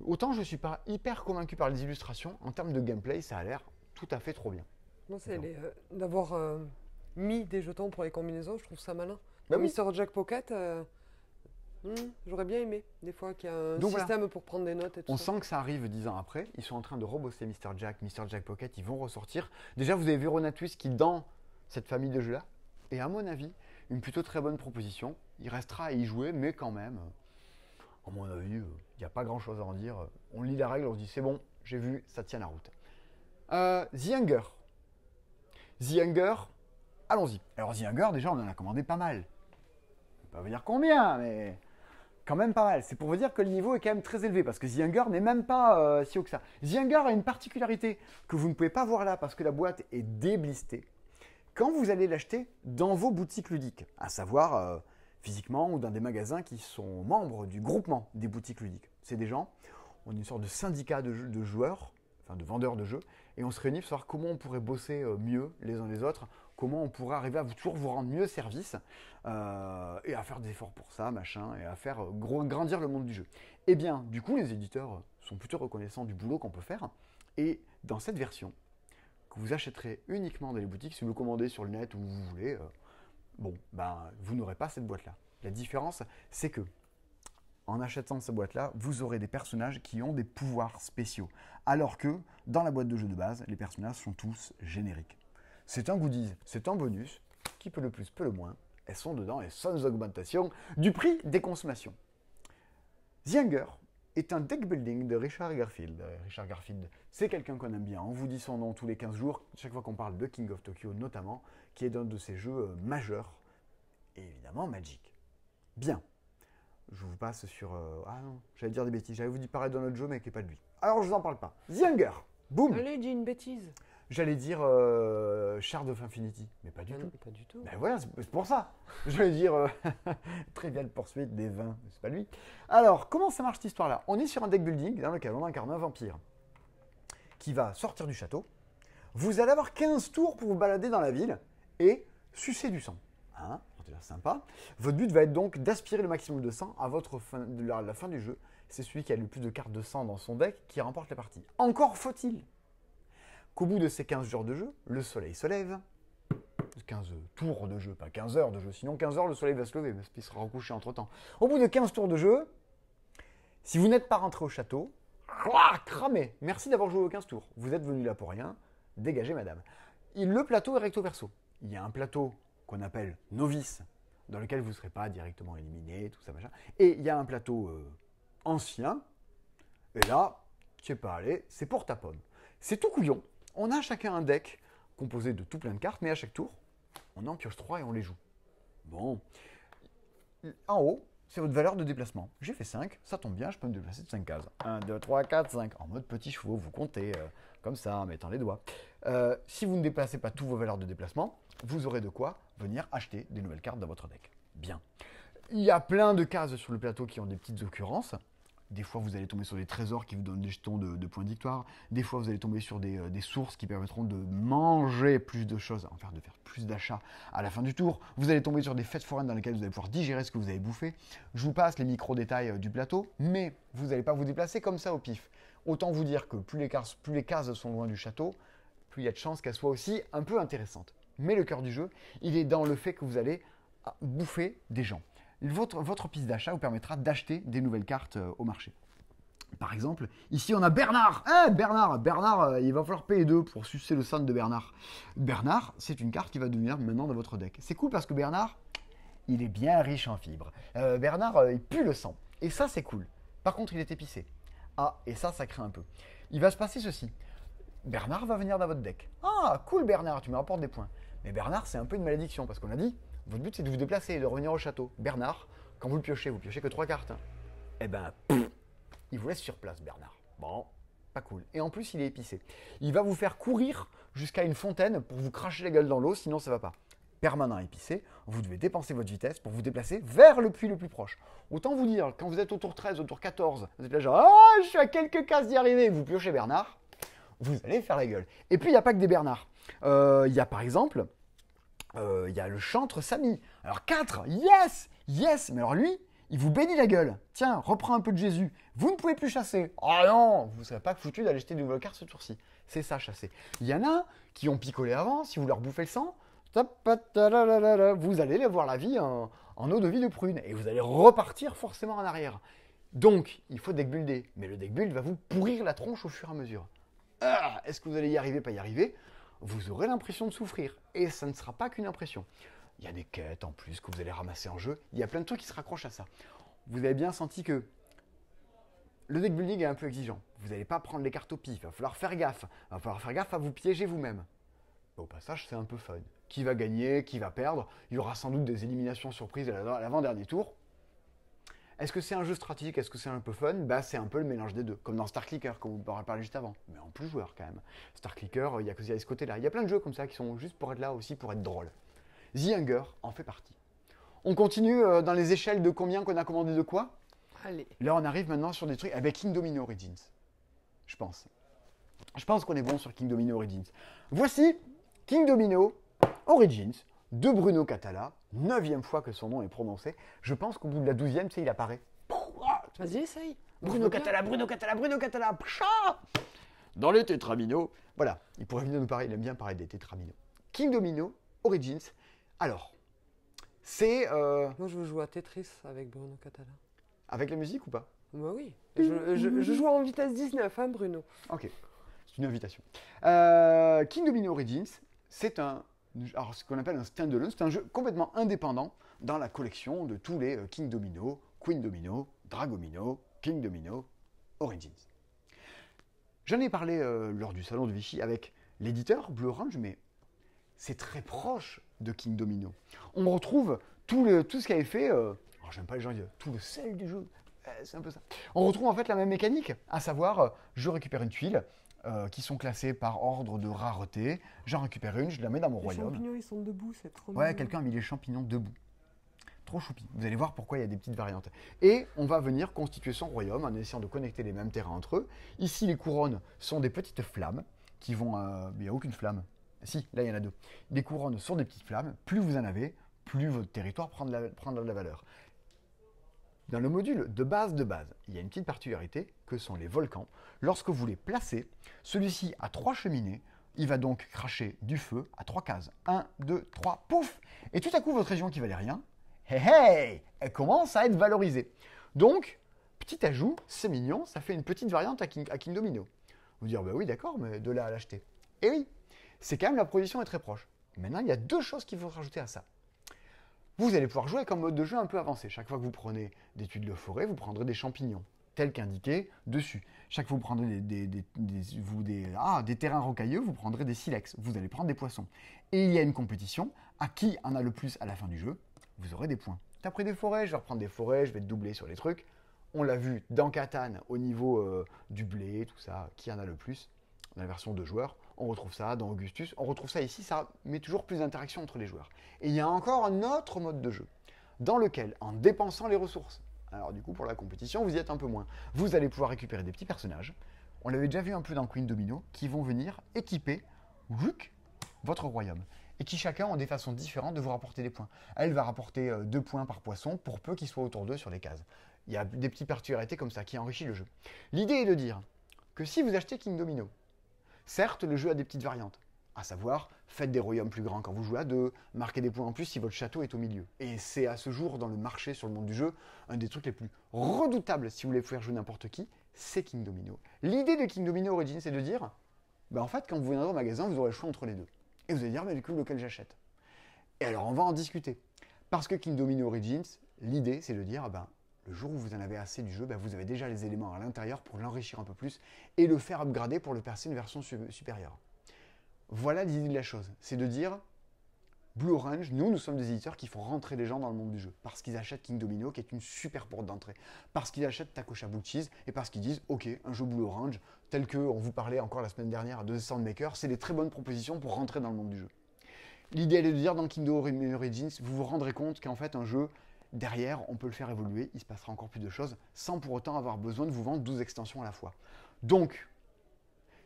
Autant je ne suis pas hyper convaincu par les illustrations, en termes de gameplay, ça a l'air tout à fait trop bien. c'est euh, d'avoir euh, mis des jetons pour les combinaisons, je trouve ça malin. Même bah Mr. Jack Pocket, Hmm, j'aurais bien aimé, des fois, qu'il y a un système pour prendre des notes et tout On sent que ça arrive dix ans après. Ils sont en train de rebosser Mr. Jack, Mr. Jack Pocket. Ils vont ressortir. Déjà, vous avez vu Twist qui, dans cette famille de jeux-là, est à mon avis une plutôt très bonne proposition. Il restera à y jouer, mais quand même, à mon avis, euh, il n'y a pas grand-chose à en dire. On lit la règle, on se dit c'est bon, j'ai vu, ça tient la route. Euh, The Hunger. The Hunger, allons-y. Alors The Hunger, déjà, on en a commandé pas mal. On peut pas vous dire combien, mais quand même pas mal. C'est pour vous dire que le niveau est quand même très élevé, parce que Zinger n'est même pas euh, si haut que ça. Zinger a une particularité que vous ne pouvez pas voir là, parce que la boîte est déblistée. Quand vous allez l'acheter dans vos boutiques ludiques, à savoir euh, physiquement ou dans des magasins qui sont membres du groupement des boutiques ludiques, c'est des gens, on est une sorte de syndicat de, de joueurs, enfin de vendeurs de jeux, et on se réunit pour savoir comment on pourrait bosser euh, mieux les uns les autres comment on pourra arriver à vous, toujours vous rendre mieux service euh, et à faire des efforts pour ça, machin, et à faire euh, grandir le monde du jeu. Eh bien, du coup, les éditeurs sont plutôt reconnaissants du boulot qu'on peut faire. Et dans cette version, que vous achèterez uniquement dans les boutiques, si vous le commandez sur le net ou vous voulez, euh, bon, ben, vous n'aurez pas cette boîte-là. La différence, c'est que en achetant cette boîte-là, vous aurez des personnages qui ont des pouvoirs spéciaux. Alors que dans la boîte de jeu de base, les personnages sont tous génériques. C'est un goodies, c'est un bonus. Qui peut le plus, peut le moins. Elles sont dedans et sans augmentation du prix des consommations. Zinger est un deck building de Richard Garfield. Euh, Richard Garfield, c'est quelqu'un qu'on aime bien. On vous dit son nom tous les 15 jours, chaque fois qu'on parle de King of Tokyo notamment, qui est un de ses jeux euh, majeurs. Et évidemment, Magic. Bien. Je vous passe sur. Euh, ah non, j'allais dire des bêtises. J'allais vous dire parler d'un autre jeu, mais qui n'est pas de lui. Alors je vous en parle pas. Zinger, Boum Allez, dis une bêtise J'allais dire euh, Shard of Infinity, mais pas du ah tout. Mais pas du tout. Ben voilà, c'est pour ça. Je vais dire très euh, Trivial Poursuite des 20, c'est pas lui. Alors, comment ça marche cette histoire-là On est sur un deck building dans lequel on incarne un vampire qui va sortir du château. Vous allez avoir 15 tours pour vous balader dans la ville et sucer du sang. Hein sympa. Votre but va être donc d'aspirer le maximum de sang à votre la fin du jeu. C'est celui qui a le plus de cartes de sang dans son deck qui remporte la partie. Encore faut-il qu'au bout de ces 15 jours de jeu, le soleil se lève. 15 tours de jeu, pas 15 heures de jeu. Sinon, 15 heures, le soleil va se lever parce qu'il sera recouché entre temps. Au bout de 15 tours de jeu, si vous n'êtes pas rentré au château, cramé. Merci d'avoir joué aux 15 tours. Vous êtes venu là pour rien. Dégagez, madame. le plateau est recto verso. Il y a un plateau qu'on appelle novice, dans lequel vous ne serez pas directement éliminé, tout ça, machin. Et il y a un plateau euh, ancien. Et là, tu es pas allé, c'est pour ta pomme. C'est tout couillon, on a chacun un deck composé de tout plein de cartes, mais à chaque tour, on en pioche 3 et on les joue. Bon. En haut, c'est votre valeur de déplacement. J'ai fait 5, ça tombe bien, je peux me déplacer de 5 cases. 1, 2, 3, 4, 5. En mode petit chevaux, vous comptez euh, comme ça, en mettant les doigts. Euh, si vous ne déplacez pas toutes vos valeurs de déplacement, vous aurez de quoi venir acheter des nouvelles cartes dans votre deck. Bien. Il y a plein de cases sur le plateau qui ont des petites occurrences. Des fois, vous allez tomber sur des trésors qui vous donnent des jetons de, points de victoire. Des fois, vous allez tomber sur euh, des, sources qui permettront de manger plus de choses, enfin de faire plus d'achats à la fin du tour. Vous allez tomber sur des fêtes foraines dans lesquelles vous allez pouvoir digérer ce que vous avez bouffé. Je vous passe les micro-détails euh, du plateau, mais vous n'allez pas vous déplacer comme ça au pif. Autant vous dire que plus les plus les cases sont loin du château, plus il y a de chances qu'elles soient aussi un peu intéressantes. Mais le cœur du jeu, il est dans le fait que vous allez ah, bouffer des gens votre, votre piste d'achat vous permettra d'acheter des nouvelles cartes euh, au marché. Par exemple, ici on a Bernard. Eh, Bernard, Bernard, euh, il va falloir payer deux pour sucer le sang de Bernard. Bernard, c'est une carte qui va devenir maintenant dans votre deck. C'est cool parce que Bernard, il est bien riche en fibres. Euh, Bernard, il pue le sang. Et ça, c'est cool. Par contre, il est épicé. Ah, et ça, ça crée un peu. Il va se passer ceci. Bernard va venir dans votre deck. Ah, cool Bernard, tu me rapportes des points. Mais Bernard, c'est un peu une malédiction parce qu'on a dit, votre but, c'est de vous déplacer et de revenir au château. Bernard, quand vous le piochez, vous piochez que trois cartes. Eh ben, il vous laisse sur place, Bernard. Bon, pas cool. Et en plus, il est épicé. Il va vous faire courir jusqu'à une fontaine pour vous cracher la gueule dans l'eau, sinon ça va pas. Permanent épicé, vous devez dépenser votre vitesse pour vous déplacer vers le puits le plus proche. Autant vous dire, quand vous êtes au tour 13, au tour 14, vous êtes là genre Oh, je suis à quelques cases d'y arriver, vous piochez Bernard, vous allez faire la gueule. Et puis, il n'y a pas que des Bernards. Euh, il y a par exemple euh, il y a le chantre Samy. Alors 4, yes, yes, mais alors lui, il vous bénit la gueule. Tiens, reprends un peu de Jésus. Vous ne pouvez plus chasser. Oh non, vous ne serez pas foutu d'aller jeter du blocard cartes ce tour-ci. C'est ça, chasser. Il y en a qui ont picolé avant, si vous leur bouffez le sang, vous allez avoir la vie en, eau de vie de prune et vous allez repartir forcément en arrière. Donc, il faut deckbuilder. Mais le deckbuild va vous pourrir la tronche au fur et à mesure. Ah, est-ce que vous allez y arriver, pas y arriver vous aurez l'impression de souffrir. Et ça ne sera pas qu'une impression. Il y a des quêtes en plus que vous allez ramasser en jeu. Il y a plein de trucs qui se raccrochent à ça. Vous avez bien senti que le deck building est un peu exigeant. Vous n'allez pas prendre les cartes au pif. Il va falloir faire gaffe. Il va falloir faire gaffe à vous piéger vous-même. Au passage, c'est un peu fun. Qui va gagner, qui va perdre. Il y aura sans doute des éliminations surprises à l'avant-dernier tour. Est-ce que c'est un jeu stratégique Est-ce que c'est un peu fun Bah c'est un peu le mélange des deux, comme dans Star Clicker, comme on parlait parlé juste avant, mais en plus joueur quand même. Star Clicker, euh, il y, a, que ce côté-là. Il y a plein de jeux comme ça qui sont juste pour être là aussi, pour être drôle. The Hunger en fait partie. On continue euh, dans les échelles de combien qu'on a commandé de quoi Allez. Là on arrive maintenant sur des trucs avec eh ben, Domino Origins, je pense. Je pense qu'on est bon sur King Domino Origins. Voici King Domino Origins de Bruno Catala, neuvième fois que son nom est prononcé. Je pense qu'au bout de la douzième, tu sais, il apparaît. Vas-y, essaye. Bruno Català, Bruno Català, Bruno Català. Dans les tétraminos. Voilà, il pourrait venir nous parler, il aime bien parler des tétraminos. King Domino, Origins. Alors, c'est... Euh, Moi, je veux jouer à Tetris avec Bruno Català. Avec la musique ou pas Bah oui. Je, joue en vitesse 19, hein, Bruno. Ok, c'est une invitation. Euh, King Domino Origins, c'est un alors ce qu'on appelle un standalone, c'est un jeu complètement indépendant dans la collection de tous les euh, King Domino, Queen Domino, Dragomino, King Domino, Origins. J'en ai parlé euh, lors du salon de Vichy avec l'éditeur Blue Range, mais c'est très proche de King Domino. On retrouve tout, ce tout ce fait, euh, alors j'aime pas les gens dire tout le sel du jeu, c'est un peu ça. On retrouve en fait la même mécanique, à savoir je récupère une tuile, euh, qui sont classés par ordre de rareté. J'en récupère une, je la mets dans mon royaume. Les champignons, ils sont debout, c'est trop Ouais, quelqu'un a mis les champignons debout. Trop choupi. Vous allez voir pourquoi il y a des petites variantes. Et on va venir constituer son royaume en essayant de connecter les mêmes terrains entre eux. Ici, les couronnes sont des petites flammes qui vont. Euh, il n'y a aucune flamme. Si, là, il y en a deux. Les couronnes sont des petites flammes. Plus vous en avez, plus votre territoire prendra prend de la valeur. Dans le module de base de base, il y a une petite particularité que sont les volcans. Lorsque vous les placez, celui-ci a trois cheminées, il va donc cracher du feu à trois cases. 1, 2, 3, pouf Et tout à coup, votre région qui valait rien, hey, elle commence à être valorisée. Donc, petit ajout, c'est mignon, ça fait une petite variante à, King, Domino. Vous dire, bah oui, d'accord, mais de là à l'acheter. Eh oui, c'est quand même la production est très proche. Maintenant, il y a deux choses qu'il faut rajouter à ça. Vous allez pouvoir jouer comme mode de jeu un peu avancé. Chaque fois que vous prenez des tuiles de forêt, vous prendrez des champignons, tels qu'indiqués dessus. Chaque fois que vous prendrez des, vous, des, ah, des terrains rocailleux, vous prendrez des silex. Vous allez prendre des poissons. Et il y a une compétition à qui en a le plus à la fin du jeu. Vous aurez des points. T'as pris des forêts, je vais reprendre des forêts, je vais te doubler sur les trucs. On l'a vu dans Catane au niveau euh, du blé, tout ça, qui en a le plus, la version de joueurs. On retrouve ça dans Augustus, on retrouve ça ici, ça met toujours plus d'interaction entre les joueurs. Et il y a encore un autre mode de jeu, dans lequel, en dépensant les ressources, alors du coup pour la compétition vous y êtes un peu moins, vous allez pouvoir récupérer des petits personnages, on l'avait déjà vu un peu dans Queen Domino, qui vont venir équiper, votre royaume et qui chacun ont des façons différentes de vous rapporter des points. Elle va rapporter euh, deux points par poisson pour peu qu'ils soient autour d'eux sur les cases. Il y a des petites particularités comme ça qui enrichissent le jeu. L'idée est de dire que si vous achetez King Domino, Certes, le jeu a des petites variantes, à savoir, faites des royaumes plus grands quand vous jouez à deux, marquez des points en plus si votre château est au milieu. Et c'est à ce jour, dans le marché, sur le monde du jeu, un des trucs les plus redoutables si vous voulez faire jouer n'importe qui, c'est King Domino. L'idée de King Domino Origins, c'est de dire, bah en fait, quand vous viendrez au magasin, vous aurez le choix entre les deux. Et vous allez dire, mais du coup, lequel j'achète Et alors, on va en discuter. Parce que King Domino Origins, l'idée, c'est de dire, ben, le jour où vous en avez assez du jeu, bah, vous avez déjà les éléments à l'intérieur pour l'enrichir un peu plus et le faire upgrader pour le passer une version supérieure. Voilà l'idée de la chose. C'est de dire, Blue Orange, nous, nous sommes des éditeurs qui font rentrer les gens dans le monde du jeu. Parce qu'ils achètent King Domino, qui est une super porte d'entrée. Parce qu'ils achètent Taco Shabu Et parce qu'ils disent, OK, un jeu Blue Orange, tel que on vous parlait encore la semaine dernière de Soundmaker, c'est des très bonnes propositions pour rentrer dans le monde du jeu. L'idée, elle est de dire, dans Kingdom Origins, vous vous rendrez compte qu'en fait, un jeu derrière, on peut le faire évoluer, il se passera encore plus de choses sans pour autant avoir besoin de vous vendre 12 extensions à la fois. Donc,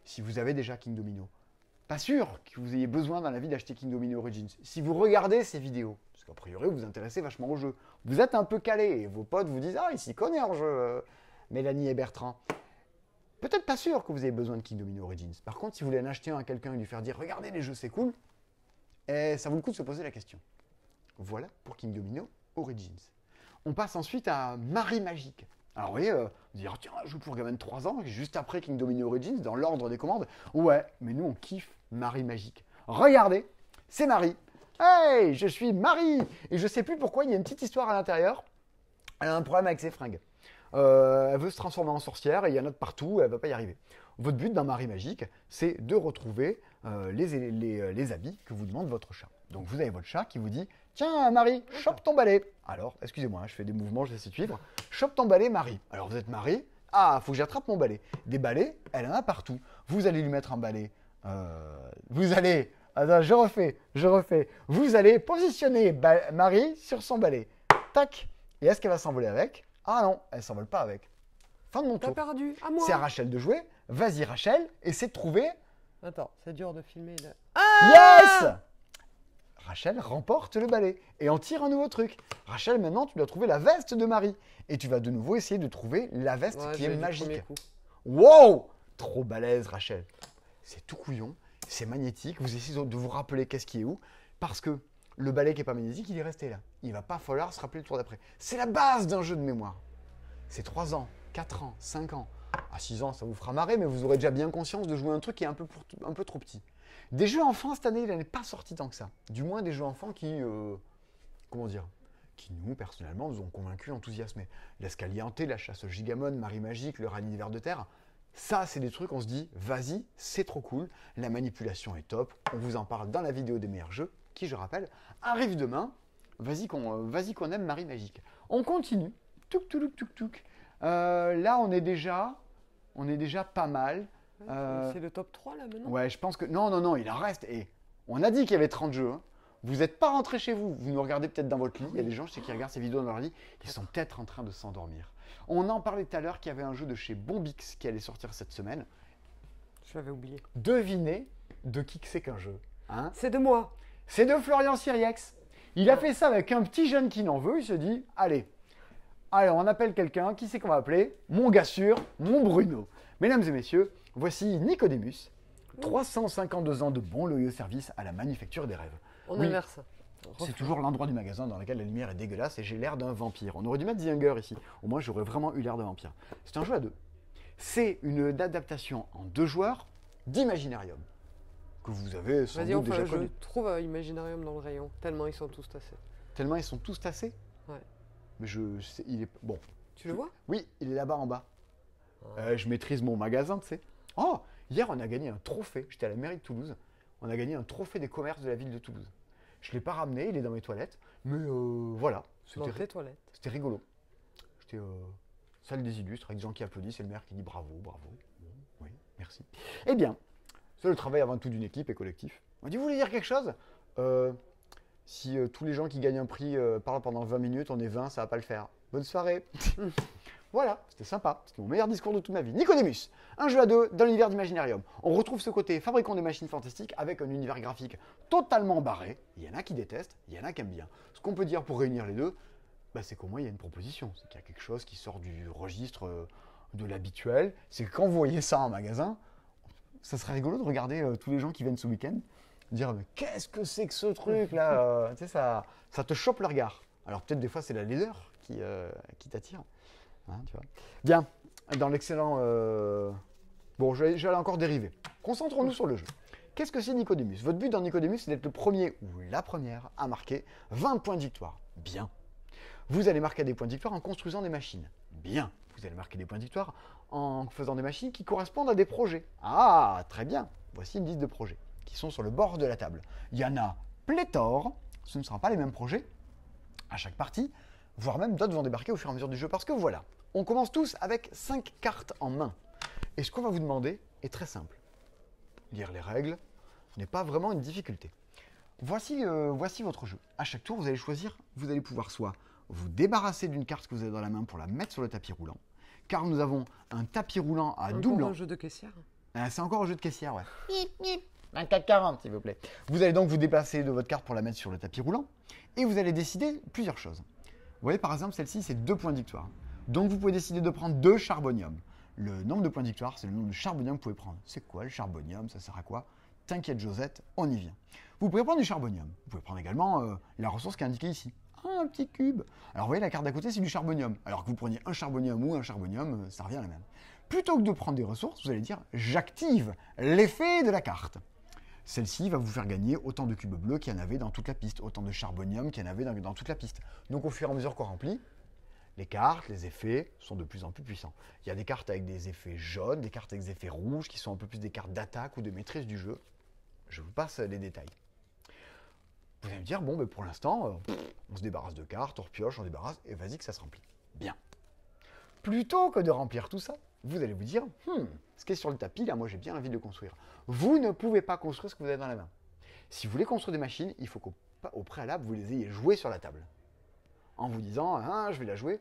si vous avez déjà King Domino, pas sûr que vous ayez besoin dans la vie d'acheter King Domino Origins. Si vous regardez ces vidéos, parce qu'a priori vous vous intéressez vachement au jeu, vous êtes un peu calé et vos potes vous disent Ah, il s'y connaît en jeu, euh, Mélanie et Bertrand. Peut-être pas sûr que vous ayez besoin de King Domino Origins. Par contre, si vous voulez en acheter un à quelqu'un et lui faire dire Regardez les jeux, c'est cool, et eh, ça vaut le coup de se poser la question. Voilà pour King Domino Origins. On passe ensuite à Marie Magique. Alors, oui, euh, dire, ah, tiens, je joue pour Gamin de 3 ans, juste après King Dominion Origins, dans l'ordre des commandes. Ouais, mais nous, on kiffe Marie Magique. Regardez, c'est Marie. Hey, je suis Marie Et je sais plus pourquoi, il y a une petite histoire à l'intérieur. Elle a un problème avec ses fringues. Euh, elle veut se transformer en sorcière et il y en a de partout, elle va pas y arriver. Votre but dans Marie magique, c'est de retrouver euh, les, les habits que vous demande votre chat. Donc vous avez votre chat qui vous dit Tiens, Marie, chope ton balai. Alors, excusez-moi, hein, je fais des mouvements, je essayer de suivre. Chope ton balai, Marie. Alors vous êtes Marie Ah, faut que j'attrape mon balai. Des balais, elle en a partout. Vous allez lui mettre un balai. Euh, vous allez. Attends, je refais, je refais. Vous allez positionner Marie sur son balai. Tac Et est-ce qu'elle va s'envoler avec Ah non, elle s'envole pas avec. Fin de mon tour. perdu. C'est à Rachel de jouer. Vas-y, Rachel, essaie de trouver. Attends, c'est dur de filmer. Ah yes Rachel remporte le balai et en tire un nouveau truc. Rachel, maintenant, tu dois trouver la veste de Marie. Et tu vas de nouveau essayer de trouver la veste qui est magique. Wow Trop balèze, Rachel. C'est tout couillon, c'est magnétique. Vous essayez de vous rappeler qu'est-ce qui est où. Parce que le balai qui n'est pas magnétique, il est resté là. Il va pas falloir se rappeler le tour d'après. C'est la base d'un jeu de mémoire. C'est 3 ans, 4 ans, 5 ans. À 6 ans, ça vous fera marrer, mais vous aurez déjà bien conscience de jouer un truc qui est peu, un peu trop petit. Des jeux enfants cette année, il n'en est pas sorti tant que ça. Du moins des jeux enfants qui, euh, comment dire, qui nous personnellement nous ont convaincus, enthousiasmés. L'escalier hanté, la chasse au gigamon, Marie magique, le rallye de terre. Ça, c'est des trucs, on se dit, vas-y, c'est trop cool, la manipulation est top, on vous en parle dans la vidéo des meilleurs jeux, qui, je rappelle, arrive demain, vas-y qu'on euh, vas qu'on aime Marie Magique. On continue, touk touk touk euh, là, on est déjà, on est déjà pas mal. Euh, c'est le top 3 là maintenant Ouais, je pense que. Non, non, non, il en reste. Et on a dit qu'il y avait 30 jeux. Hein. Vous n'êtes pas rentré chez vous. Vous nous regardez peut-être dans votre lit. Il y a des gens, je sais, qui regardent ces vidéos dans leur lit. Ils sont peut-être en train de s'endormir. On en parlait tout à l'heure qu'il y avait un jeu de chez Bombix qui allait sortir cette semaine. Je l'avais oublié. Devinez de qui que c'est qu'un jeu. Hein. c'est de moi. C'est de Florian Siriex. Il a ah. fait ça avec un petit jeune qui n'en veut. Il se dit, allez, allez, on appelle quelqu'un. Qui c'est qu'on va appeler Mon gars sûr, mon Bruno. Mesdames et messieurs, voici Nicodemus, 352 ans de bons loyaux service à la manufacture des rêves. On oui, C'est toujours l'endroit du magasin dans lequel la lumière est dégueulasse et j'ai l'air d'un vampire. On aurait dû mettre The ici. Au moins, j'aurais vraiment eu l'air d'un vampire. C'est un jeu à deux. C'est une adaptation en deux joueurs d'Imaginarium. Que vous avez sans doute déjà connu. Je trouve euh, Imaginarium dans le rayon, tellement ils sont tous tassés. Tellement ils sont tous tassés Ouais. Mais je sais, il est. Bon. Tu le vois Oui, il est là-bas en bas. Euh, je maîtrise mon magasin, tu sais. Oh, hier, on a gagné un trophée. J'étais à la mairie de Toulouse. On a gagné un trophée des commerces de la ville de Toulouse. Je ne l'ai pas ramené, il est dans mes toilettes. Mais euh, voilà. Dans tes toilettes. C'était rigolo. J'étais euh, salle des illustres avec des gens qui applaudissent et le maire qui dit bravo, bravo. Oui, merci. Eh bien, c'est le travail avant tout d'une équipe et collectif. On dit Vous voulez dire quelque chose Si tous les gens qui gagnent un prix parlent pendant 20 minutes, on est 20, ça va pas le faire. Bonne soirée Voilà, c'était sympa, c'était mon meilleur discours de toute ma vie. Nicodemus, un jeu à deux dans l'univers d'Imaginarium. On retrouve ce côté fabricant des machines fantastiques avec un univers graphique totalement barré. Il y en a qui détestent, il y en a qui aiment bien. Ce qu'on peut dire pour réunir les deux, bah, c'est qu'au moins il y a une proposition, c'est qu'il y a quelque chose qui sort du registre euh, de l'habituel. C'est que quand vous voyez ça en magasin, ça serait rigolo de regarder euh, tous les gens qui viennent ce week-end, dire mais qu'est-ce que c'est que ce truc là euh, ça, ça te chope le regard. Alors peut-être des fois c'est la laideur qui t'attire. Hein, bien, dans l'excellent... Euh... Bon, j'allais encore dériver. Concentrons-nous sur le jeu. Qu'est-ce que c'est Nicodemus Votre but dans Nicodemus, c'est d'être le premier ou la première à marquer 20 points de victoire. Bien. Vous allez marquer des points de victoire en construisant des machines. Bien. Vous allez marquer des points de victoire en faisant des machines qui correspondent à des projets. Ah, très bien. Voici une liste de projets qui sont sur le bord de la table. Il y en a pléthore. Ce ne seront pas les mêmes projets à chaque partie, voire même d'autres vont débarquer au fur et à mesure du jeu. Parce que voilà, on commence tous avec 5 cartes en main. Et ce qu'on va vous demander est très simple. Lire les règles n'est pas vraiment une difficulté. Voici, euh, voici votre jeu. À chaque tour, vous allez choisir, vous allez pouvoir soit vous débarrasser d'une carte que vous avez dans la main pour la mettre sur le tapis roulant, car nous avons un tapis roulant à double. C'est encore un jeu de caissière euh, C'est encore un jeu de caissière, ouais. un 40 s'il vous plaît. Vous allez donc vous déplacer de votre carte pour la mettre sur le tapis roulant, et vous allez décider plusieurs choses. Vous voyez, par exemple, celle-ci, c'est deux points de victoire. Donc vous pouvez décider de prendre deux charbonium. Le nombre de points de victoire, c'est le nombre de charbonium que vous pouvez prendre. C'est quoi le charbonium Ça sert à quoi T'inquiète Josette, on y vient. Vous pouvez prendre du charbonium. Vous pouvez prendre également euh, la ressource qui est indiquée ici. un petit cube. Alors vous voyez, la carte d'à côté, c'est du charbonium. Alors que vous preniez un charbonium ou un charbonium, euh, ça revient à la même. Plutôt que de prendre des ressources, vous allez dire j'active l'effet de la carte. Celle-ci va vous faire gagner autant de cubes bleus qu'il y en avait dans toute la piste, autant de charbonium qu'il y en avait dans, dans, toute la piste. Donc au fur et à mesure qu'on remplit, les cartes, les effets sont de plus en plus puissants. Il y a des cartes avec des effets jaunes, des cartes avec des effets rouges, qui sont un peu plus des cartes d'attaque ou de maîtrise du jeu. Je vous passe euh, les détails. Vous allez me dire, bon, mais pour l'instant, euh, on se débarrasse de cartes, on repioche, on débarrasse, et vas-y que ça se remplit. Bien. Plutôt que de remplir tout ça, vous allez vous dire, hmm, ce qui est sur le tapis, là, moi j'ai bien envie de construire. Vous ne pouvez pas construire ce que vous avez dans la main. Si vous voulez construire des machines, il faut qu'au préalable, vous les ayez jouées sur la table en vous disant hein, je vais la jouer.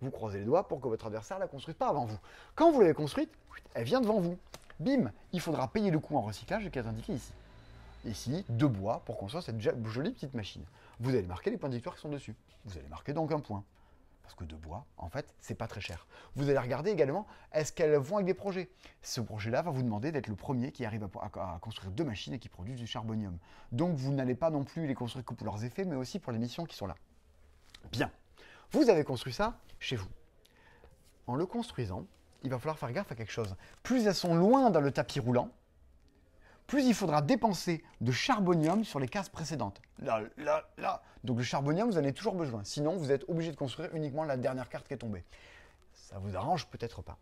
Vous croisez les doigts pour que votre adversaire la construise pas avant vous. Quand vous l'avez construite, elle vient devant vous. Bim, il faudra payer le coût en recyclage qui est indiqué ici. Ici, deux bois pour construire cette jolie petite machine. Vous allez marquer les points de victoire qui sont dessus. Vous allez marquer donc un point. Parce que deux bois, en fait, c'est pas très cher. Vous allez regarder également, est-ce qu'elles vont avec des projets Ce projet-là va vous demander d'être le premier qui arrive à, à, construire deux machines et qui produisent du charbonium. Donc vous n'allez pas non plus les construire que pour leurs effets, mais aussi pour les missions qui sont là. Bien. Vous avez construit ça chez vous. En le construisant, il va falloir faire gaffe à quelque chose. Plus elles sont loin dans le tapis roulant, plus il faudra dépenser de charbonium sur les cases précédentes. Là, là, là. Donc le charbonium, vous en avez toujours besoin. Sinon, vous êtes obligé de construire uniquement la dernière carte qui est tombée. Ça vous arrange peut-être pas.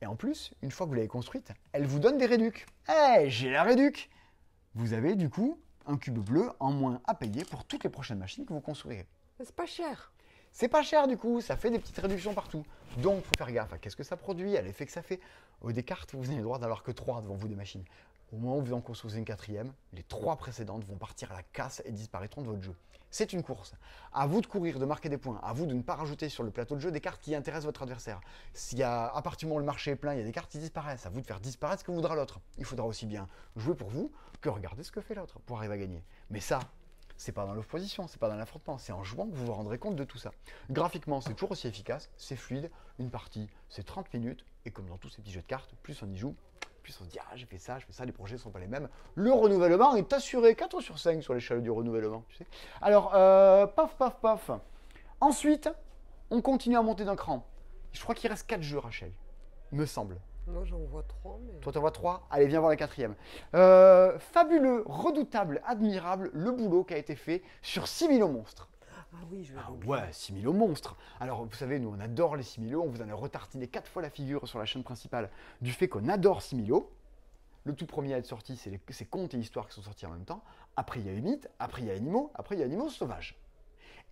Et en plus, une fois que vous l'avez construite, elle vous donne des réducts. Hé, eh, j'ai la réduc Vous avez du coup un cube bleu en moins à payer pour toutes les prochaines machines que vous construirez. C'est pas cher. C'est pas cher du coup, ça fait des petites réductions partout. Donc faut faire gaffe à qu'est-ce que ça produit, à l'effet que ça fait. Au euh, cartes, vous avez le droit d'avoir que trois devant vous des machines. Au moment où vous en construisez une quatrième, les trois précédentes vont partir à la casse et disparaîtront de votre jeu. C'est une course. À vous de courir, de marquer des points. À vous de ne pas rajouter sur le plateau de jeu des cartes qui intéressent votre adversaire. y a, à partir du moment où le marché est plein, il y a des cartes qui disparaissent. À vous de faire disparaître ce que voudra l'autre. Il faudra aussi bien jouer pour vous que regarder ce que fait l'autre pour arriver à gagner. Mais ça, c'est pas dans l'opposition, c'est pas dans l'affrontement, c'est en jouant que vous vous rendrez compte de tout ça. Graphiquement, c'est toujours aussi efficace, c'est fluide, une partie, c'est 30 minutes, et comme dans tous ces petits jeux de cartes, plus on y joue, plus on se dit ah j'ai fait ça, je fais ça, les projets ne sont pas les mêmes. Le renouvellement est assuré, 4 sur 5 sur l'échelle du renouvellement, tu sais. Alors, euh, paf, paf, paf. Ensuite, on continue à monter d'un cran. Je crois qu'il reste 4 jeux, Rachel, me semble. Moi, j'en vois trois. Mais... Toi, t'en vois trois Allez, viens voir la quatrième. Euh, fabuleux, redoutable, admirable, le boulot qui a été fait sur 6000 monstres. Ah oui, je ah ouais, 6000 au monstre. Alors, vous savez, nous, on adore les 6000 On vous en a retartiné quatre fois la figure sur la chaîne principale du fait qu'on adore 6000 Le tout premier à être sorti, c'est les contes et histoires qui sont sortis en même temps. Après, il y a Mythes, après, il y a Animaux, après, il y a Animaux Sauvages.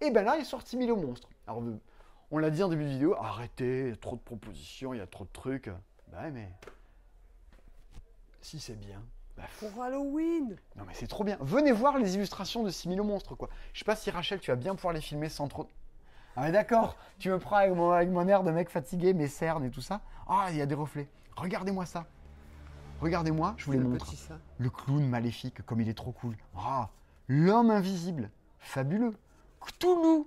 Et eh ben là, il sort 6000 au monstre. Alors, on l'a dit en début de vidéo, arrêtez, il y a trop de propositions, il y a trop de trucs. Bah ouais, mais si c'est bien. Bah pour Halloween Non mais c'est trop bien. Venez voir les illustrations de 6000 monstres quoi. Je sais pas si Rachel tu vas bien pouvoir les filmer sans trop... Ah mais d'accord, tu me prends avec mon, air de mec fatigué, mes cernes et tout ça. Ah il y a des reflets. Regardez-moi ça. Regardez-moi, je vous le montre. Petit, ça. Le clown maléfique, comme il est trop cool. Ah, l'homme invisible, fabuleux. Cthulhu,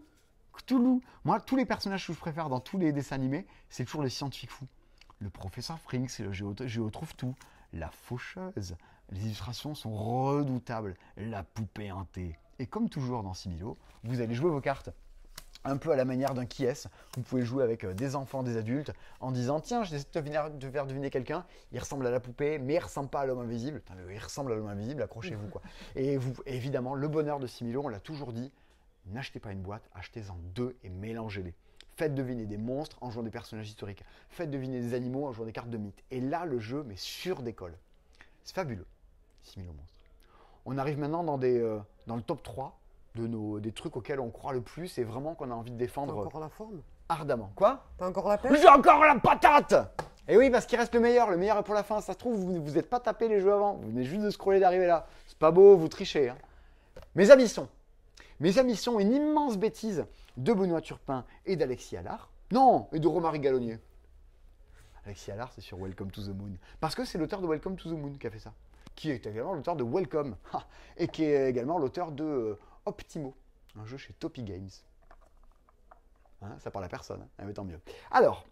Cthulhu. Moi, tous les personnages que je préfère dans tous les dessins animés, c'est toujours les scientifiques fous le professeur Frings, je, je retrouve tout. La faucheuse. Les illustrations sont redoutables. La poupée hantée. Et comme toujours dans Similo, vous allez jouer vos cartes un peu à la manière d'un qui est. Vous pouvez jouer avec euh, des enfants, des adultes, en disant Tiens, je vais de faire deviner quelqu'un, il ressemble à la poupée, mais il ressemble pas à l'homme invisible. il ressemble à l'homme invisible, accrochez-vous. quoi. Et vous, évidemment, le bonheur de Similo, on l'a toujours dit n'achetez pas une boîte, achetez-en deux et mélangez-les. Faites deviner des monstres en jouant des personnages historiques. Faites deviner des animaux en jouant des cartes de mythes. Et là, le jeu, mais sur d'école. C'est fabuleux, 6000 monstres. On arrive maintenant dans, des, euh, dans le top 3 de nos, des trucs auxquels on croit le plus et vraiment qu'on a envie de défendre. T'as encore la forme Ardemment. Quoi T'as encore la pêche J'ai encore la patate Et eh oui, parce qu'il reste le meilleur. Le meilleur est pour la fin. Ça se trouve, vous n'êtes pas tapé les jeux avant. Vous venez juste de scroller d'arriver là. C'est pas beau, vous trichez. Hein. Mes amis sont mes amis sont une immense bêtise de Benoît Turpin et d'Alexis Allard. Non, et de Romaric Gallonnier. Alexis Allard, c'est sur Welcome to the Moon. Parce que c'est l'auteur de Welcome to the Moon qui a fait ça. Qui est également l'auteur de Welcome. et qui est également l'auteur de euh, Optimo, un jeu chez Topi Games. Hein, ça parle à personne, hein. ah, mais tant mieux. Alors,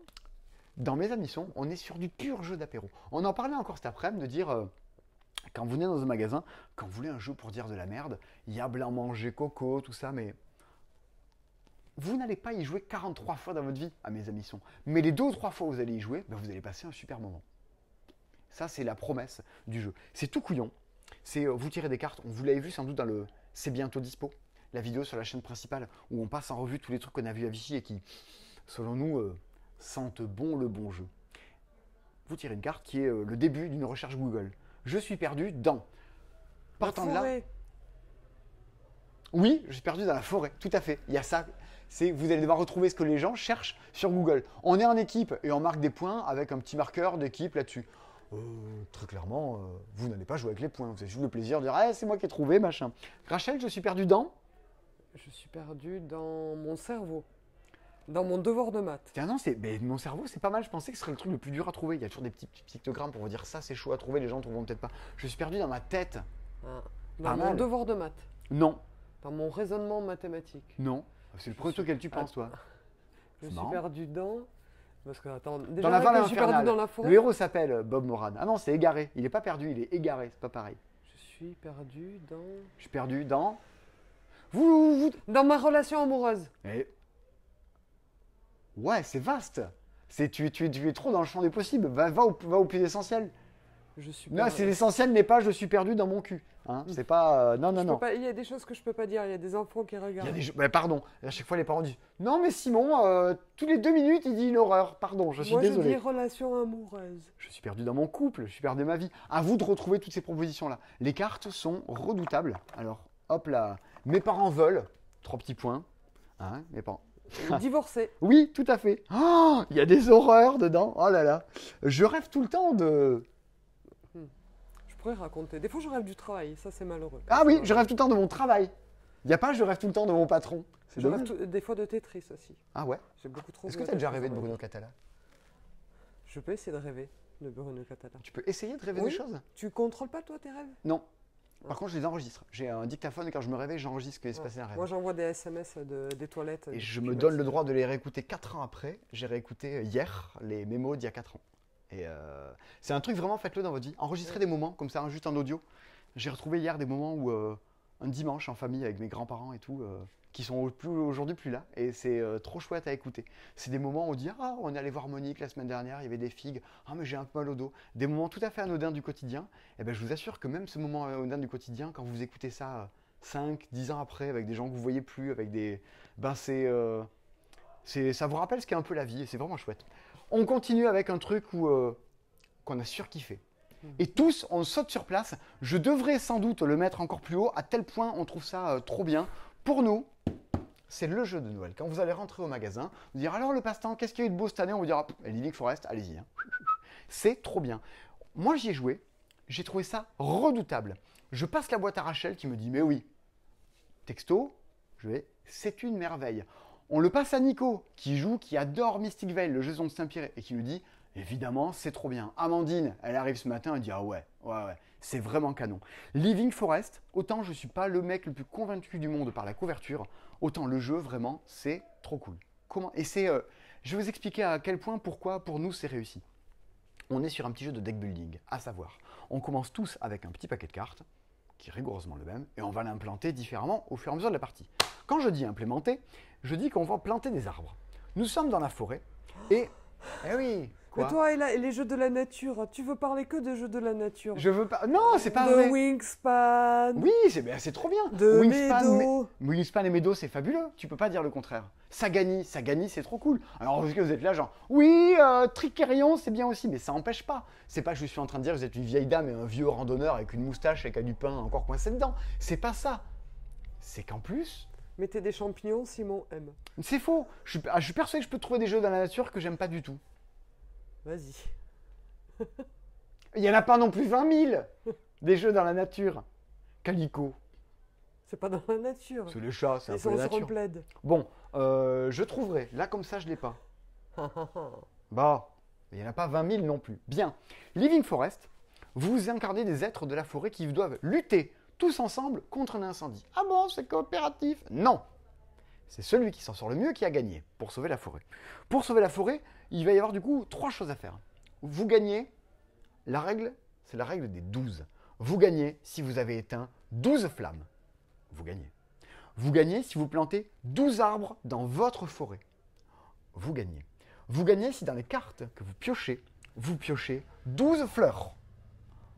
dans mes amis, sont, on est sur du pur jeu d'apéro. On en parlait encore cet après-midi de dire euh, quand vous venez dans un magasin, quand vous voulez un jeu pour dire de la merde, il y a blanc manger, coco, tout ça, mais vous n'allez pas y jouer 43 fois dans votre vie, à mes amis sont. Mais les deux ou trois fois où vous allez y jouer, ben vous allez passer un super moment. Ça, c'est la promesse du jeu. C'est tout couillon. C'est euh, vous tirez des cartes. On vous l'avez vu sans doute dans le C'est bientôt dispo, la vidéo sur la chaîne principale où on passe en revue tous les trucs qu'on a vus à Vichy et qui, selon nous, euh, sentent bon le bon jeu. Vous tirez une carte qui est euh, le début d'une recherche Google je suis perdu dans. Partant de là. Oui, je suis perdu dans la forêt, tout à fait. Il y a ça. C'est vous allez devoir retrouver ce que les gens cherchent sur Google. On est en équipe et on marque des points avec un petit marqueur d'équipe là-dessus. Euh, très clairement, euh, vous n'allez pas jouer avec les points. Vous avez juste le plaisir de dire ah, c'est moi qui ai trouvé, machin. Rachel, je suis perdu dans Je suis perdu dans mon cerveau. Dans mon devoir de maths. Tiens, non, c'est, mais mon cerveau, c'est pas mal. Je pensais que ce serait le truc le plus dur à trouver. Il y a toujours des petits, petits pictogrammes pour vous dire ça, c'est chaud à trouver. Les gens ne trouveront peut-être pas. Je suis perdu dans ma tête. Ah, dans mon devoir de maths. Non. Dans mon raisonnement mathématique. Non. C'est le premier truc auquel tu penses, toi. Je suis perdu dans. Parce que, attends, déjà, dans la perdu Dans la Le héros s'appelle euh, Bob Moran. Ah non, c'est égaré. Il est pas perdu, il est égaré. C'est pas pareil. Je suis perdu dans. Je suis perdu dans. Vous, Dans ma relation amoureuse. Et ouais, c'est vaste. C'est tu, tu, tu, es trop dans le champ des possibles. Va, va, au, va au plus essentiel. Je suis non, c'est l'essentiel n'est pas je suis perdu dans mon cul. Hein. C'est pas euh, non non non. il y a des choses que je peux pas dire. Il y a des enfants qui regardent. mais pardon. À chaque fois les parents disent non mais Simon euh, tous les deux minutes il dit une horreur. Pardon, je suis désolé. Moi je dis relation amoureuse. Je suis perdu dans mon couple. Je suis perdu de ma vie. À vous de retrouver toutes ces propositions là. Les cartes sont redoutables. Alors hop là. Mes parents veulent trois petits points. Hein, mes parents. Divorcé. oui, tout à fait. Oh, il y a des horreurs dedans. Oh là là. Je rêve tout le temps de. Hmm. Je pourrais raconter. Des fois, je rêve du travail. Ça, c'est malheureux. Ah oui, je euh, rêve tout le temps de mon travail. Il n'y a pas, je rêve tout le temps de mon patron. Je rêve des fois de Tetris aussi. Ah ouais J'ai beaucoup trop. Est-ce que tu as déjà rêvé de Bruno Catala Je peux essayer de rêver de Bruno Catala. Tu peux essayer de rêver des choses Tu contrôles pas, toi, tes rêves Non. Par contre, je les enregistre. J'ai un dictaphone et quand je me réveille, j'enregistre ce qui s'est passé à Moi, j'envoie des SMS des toilettes. Et je me donne le droit de les réécouter 4 ans après. J'ai réécouté euh, hier les mémos d'il y a 4 ans. Et euh, c'est un truc vraiment, faites-le dans votre vie. Enregistrez des moments comme ça, hein, juste en audio. J'ai retrouvé hier des moments où, euh, un dimanche en famille avec mes grands-parents et tout, qui sont aujourd'hui plus là et c'est euh, trop chouette à écouter. C'est des moments où on dit ah on est allé voir Monique la semaine dernière, il y avait des figues, ah mais j'ai un peu mal au dos, des moments tout à fait anodins du quotidien. Et eh ben je vous assure que même ce moment anodin du quotidien, quand vous écoutez ça 5, euh, 10 ans après avec des gens que vous voyez plus, avec des ben euh, c'est ça vous rappelle ce qu'est un peu la vie et c'est vraiment chouette. On continue avec un truc où qu'on a surkiffé. Hmm. Et tous, on saute sur place. Je devrais sans doute le mettre encore plus haut, à tel point on trouve ça trop bien. Pour nous, c'est le jeu de Noël. Quand vous allez rentrer au magasin, vous dire alors le passe-temps, qu'est-ce qu'il y a eu de beau cette année On vous dira Living Forest, allez-y. Hein. C'est trop bien. Moi j'y ai joué, j'ai trouvé ça redoutable. Je passe la boîte à Rachel qui me dit mais oui. Texto, je vais, c'est une merveille. On le passe à Nico qui joue, qui adore Mystic Veil, le jeu de Saint-Pierre, et qui nous dit évidemment c'est trop bien. Amandine, elle arrive ce matin, elle dit ah ouais, ouais, ouais c'est vraiment canon. Living Forest, autant je ne suis pas le mec le plus convaincu du monde par la couverture, autant le jeu vraiment c'est trop cool. Comment Et c'est, euh, je vais vous expliquer à quel point, pourquoi pour nous c'est réussi. On est sur un petit jeu de deck building, à savoir, on commence tous avec un petit paquet de cartes qui est rigoureusement le même, et on va l'implanter différemment au fur et à mesure de la partie. Quand je dis implémenter, je dis qu'on va planter des arbres. Nous sommes dans la forêt, et eh oui, toi et, les jeux de la nature, tu veux parler que de jeux de la nature. Je veux pas. Non, c'est pas de Wingspan. Oui, ben, c'est trop bien. De Wingspan, Wingspan et Medo, c'est fabuleux. Tu peux pas dire le contraire. Ça gagne, ça gagne, c'est trop cool. Alors que vous êtes là, genre, oui, euh, c'est bien aussi, mais ça empêche pas. C'est pas que je suis en train de dire que vous êtes une vieille dame et un vieux randonneur avec une moustache et qui a du pain encore coincé dedans. C'est pas ça. C'est qu'en plus, Mettez des champignons, Simon aime. C'est faux. Ah, je suis, persuadé que je peux trouver des jeux dans la nature que j'aime pas du tout. Vas-y. Il n'y en a pas non plus 20 000 des jeux dans la nature. Calico. C'est pas dans la nature. C'est le chat, c'est un peu la nature. Bon, euh, je trouverai. Là, comme ça, je l'ai pas. bah, il n'y en a pas 20 000 non plus. Bien. Living Forest, vous incarnez des êtres de la forêt qui doivent lutter tous ensemble contre un incendie. Ah bon, c'est coopératif Non. C'est celui qui s'en sort le mieux qui a gagné pour sauver la forêt. Pour sauver la forêt, il va y avoir du coup trois choses à faire. Vous gagnez, la règle, c'est la règle des 12. Vous gagnez si vous avez éteint 12 flammes. Vous gagnez. Vous gagnez si vous plantez 12 arbres dans votre forêt. Vous gagnez. Vous gagnez si dans les cartes que vous piochez, vous piochez 12 fleurs.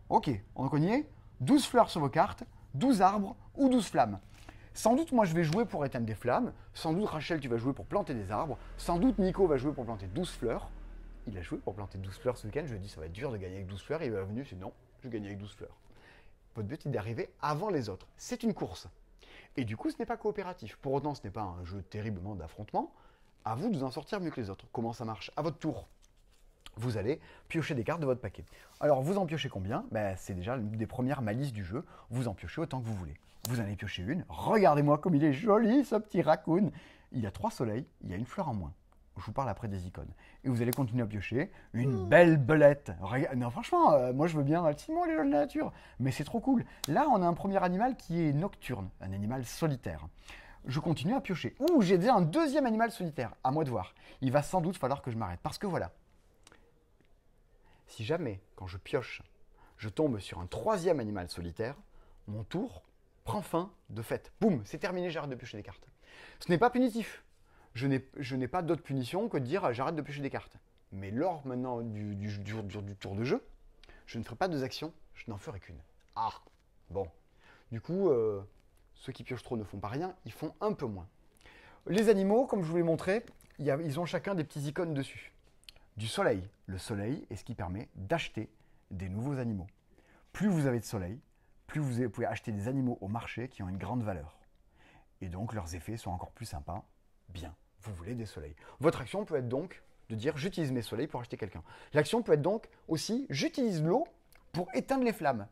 Ok, on connaît 12 fleurs sur vos cartes, 12 arbres ou 12 flammes. Sans doute, moi, je vais jouer pour éteindre des flammes. Sans doute, Rachel, tu vas jouer pour planter des arbres. Sans doute, Nico va jouer pour planter 12 fleurs. Il a joué pour planter 12 fleurs ce week-end. Je lui ai dit, ça va être dur de gagner avec 12 fleurs. il est venu, c'est non, je gagne avec 12 fleurs. Votre but est d'arriver avant les autres. C'est une course. Et du coup, ce n'est pas coopératif. Pour autant, ce n'est pas un jeu terriblement d'affrontement. À vous de vous en sortir mieux que les autres. Comment ça marche À votre tour vous allez piocher des cartes de votre paquet. Alors vous en piochez combien ben, C'est déjà une des premières malices du jeu, vous en piochez autant que vous voulez. Vous allez piocher une. Regardez-moi comme il est joli ce petit raccoon. Il y a trois soleils, il y a une fleur en moins. Je vous parle après des icônes. Et vous allez continuer à piocher. Une mmh. belle belette. non, franchement, euh, moi je veux bien. Simon, les jeunes de la nature. Mais c'est trop cool. Là, on a un premier animal qui est nocturne, un animal solitaire je continue à piocher. Ouh, j'ai déjà un deuxième animal solitaire, à moi de voir. Il va sans doute falloir que je m'arrête, parce que voilà. Si jamais, quand je pioche, je tombe sur un troisième animal solitaire, mon tour, prend fin de fait. Boum, c'est terminé, j'arrête de piocher des cartes. Ce n'est pas punitif. Je n'ai pas d'autre punition que de dire euh, j'arrête de piocher des cartes. Mais lors maintenant du, du, du, tour de jeu, je ne ferai pas deux actions, je n'en ferai qu'une. Ah Bon. Du coup, euh, ceux qui piochent trop ne font pas rien, ils font un peu moins. Les animaux, comme je vous l'ai montré, ils ont chacun des petites icônes dessus. Du soleil. Le soleil est ce qui permet d'acheter des nouveaux animaux. Plus vous avez de soleil, plus vous pouvez acheter des animaux au marché qui ont une grande valeur. Et donc leurs effets sont encore plus sympas. Bien, vous voulez des soleils. Votre action peut être donc de dire j'utilise mes soleils pour acheter quelqu'un. L'action peut être donc aussi j'utilise l'eau pour éteindre les flammes.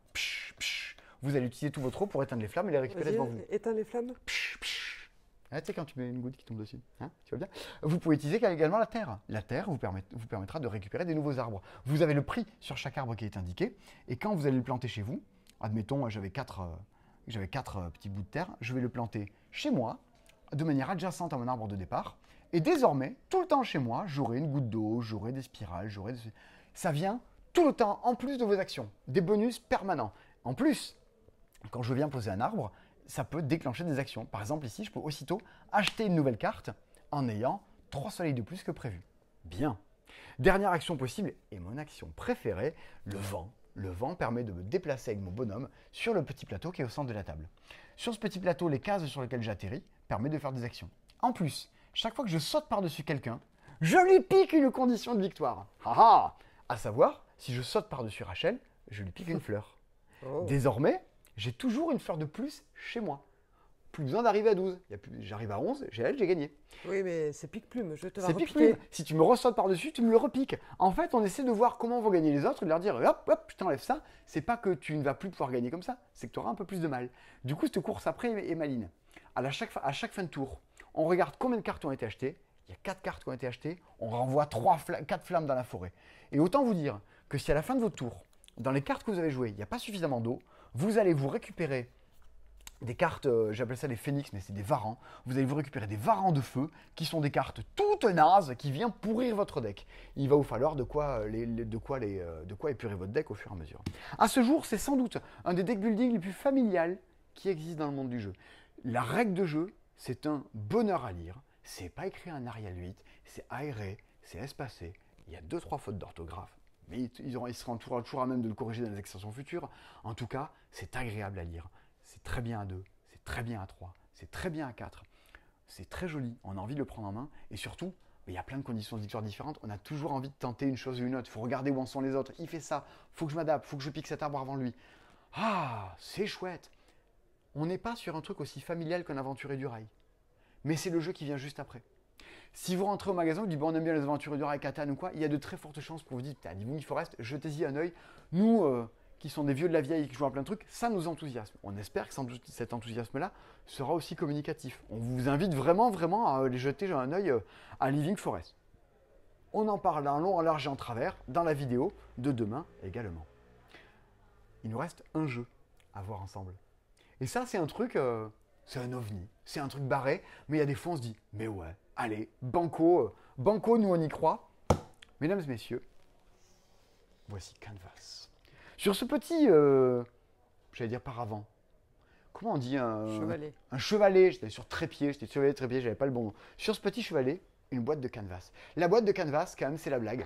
Vous allez utiliser tout votre eau pour éteindre les flammes et les récupérer devant vous. Éteindre les flammes psh, ah, tu quand tu mets une goutte qui tombe dessus, hein, tu vois bien. Vous pouvez utiliser également la terre. La terre vous, vous, permettra de récupérer des nouveaux arbres. Vous avez le prix sur chaque arbre qui est indiqué, et quand vous allez le planter chez vous, admettons, euh, j'avais quatre, euh, j'avais quatre euh, petits bouts de terre, je vais le planter chez moi, de manière adjacente à mon arbre de départ. Et désormais, tout le temps chez moi, j'aurai une goutte d'eau, j'aurai des spirales, j'aurai Ça vient tout le temps, en plus de vos actions, des bonus permanents. En plus, quand je viens poser un arbre, ça peut déclencher des actions. Par exemple, ici, je peux aussitôt acheter une nouvelle carte en ayant 3 soleils de plus que prévu. Bien. Dernière action possible, et mon action préférée, le vent le vent permet de me déplacer avec mon bonhomme sur le petit plateau qui est au centre de la table. Sur ce petit plateau, les cases sur lesquelles j'atterris permettent de faire des actions. En plus, chaque fois que je saute par-dessus quelqu'un, je lui pique une condition de victoire. Ah, ah À savoir, si je saute par-dessus Rachel, je lui pique une fleur. Oh. Désormais, j'ai toujours une fleur de plus chez moi plus besoin d'arriver à 12. J'arrive à 11, j'ai j'ai gagné. Oui, mais c'est pique-plume, je te C'est pique-plume. Si tu me ressortes par-dessus, tu me le repiques. En fait, on essaie de voir comment vont gagner les autres, de leur dire hop, hop, je t'enlève ça. C'est pas que tu ne vas plus pouvoir gagner comme ça, c'est que tu auras un peu plus de mal. Du coup, cette course après est maligne. À, chaque, à chaque fin de tour, on regarde combien de cartes ont été achetées. Il y a 4 cartes qui ont été achetées. On renvoie trois quatre 4 flammes dans la forêt. Et autant vous dire que si à la fin de votre tour, dans les cartes que vous avez jouées, il n'y a pas suffisamment d'eau, vous allez vous récupérer des cartes, euh, j'appelle ça les phénix, mais c'est des varans. Vous allez vous récupérer des varans de feu, qui sont des cartes toutes nazes, qui viennent pourrir votre deck. Il va vous falloir de quoi, euh, de, quoi euh, de quoi épurer votre deck au fur et à mesure. À ce jour, c'est sans doute un des deck building les plus familiales qui existe dans le monde du jeu. La règle de jeu, c'est un bonheur à lire. C'est pas écrit en Arial 8, c'est aéré, c'est espacé. Il y a 2-3 fautes d'orthographe, mais ils, ils, seront toujours à même de le corriger dans les extensions futures. En tout cas, c'est agréable à lire c'est très bien à deux, c'est très bien à 3, c'est très bien à 4. C'est très joli, on a envie de le prendre en main et surtout, il y a plein de conditions de victoire différentes. On a toujours envie de tenter une chose ou une autre. Il faut regarder où en sont les autres. Il fait ça, faut que je m'adapte, faut que je pique cet arbre avant lui. Ah, c'est chouette. On n'est pas sur un truc aussi familial qu'un aventurier du rail. Mais c'est le jeu qui vient juste après. Si vous rentrez au magasin, vous dites bon, on aime bien les du rail, Katan ou quoi, il y a de très fortes chances pour vous dire dit ni Forest, jetez-y un œil. Nous, euh, qui sont des vieux de la vieille et qui jouent à plein de trucs, ça nous enthousiasme. On espère que cet enthousiasme-là sera aussi communicatif. On vous invite vraiment, vraiment à les jeter un œil euh, à Living Forest. On en parle en long, en large et en travers dans la vidéo de demain également. Il nous reste un jeu à voir ensemble. Et ça, c'est un truc, euh, c'est un ovni, c'est un truc barré, mais il y a des fois, on se dit, mais ouais, allez, banco, euh, banco, nous on y croit. Mesdames et messieurs, voici Canvas. Sur ce petit, euh, j'allais dire paravent. Comment on dit un chevalet Un chevalet. J'étais sur trépied, j'étais sur trépied, j'avais pas le bon nom. Sur ce petit chevalet, une boîte de canvas. La boîte de canvas, quand même, c'est la blague.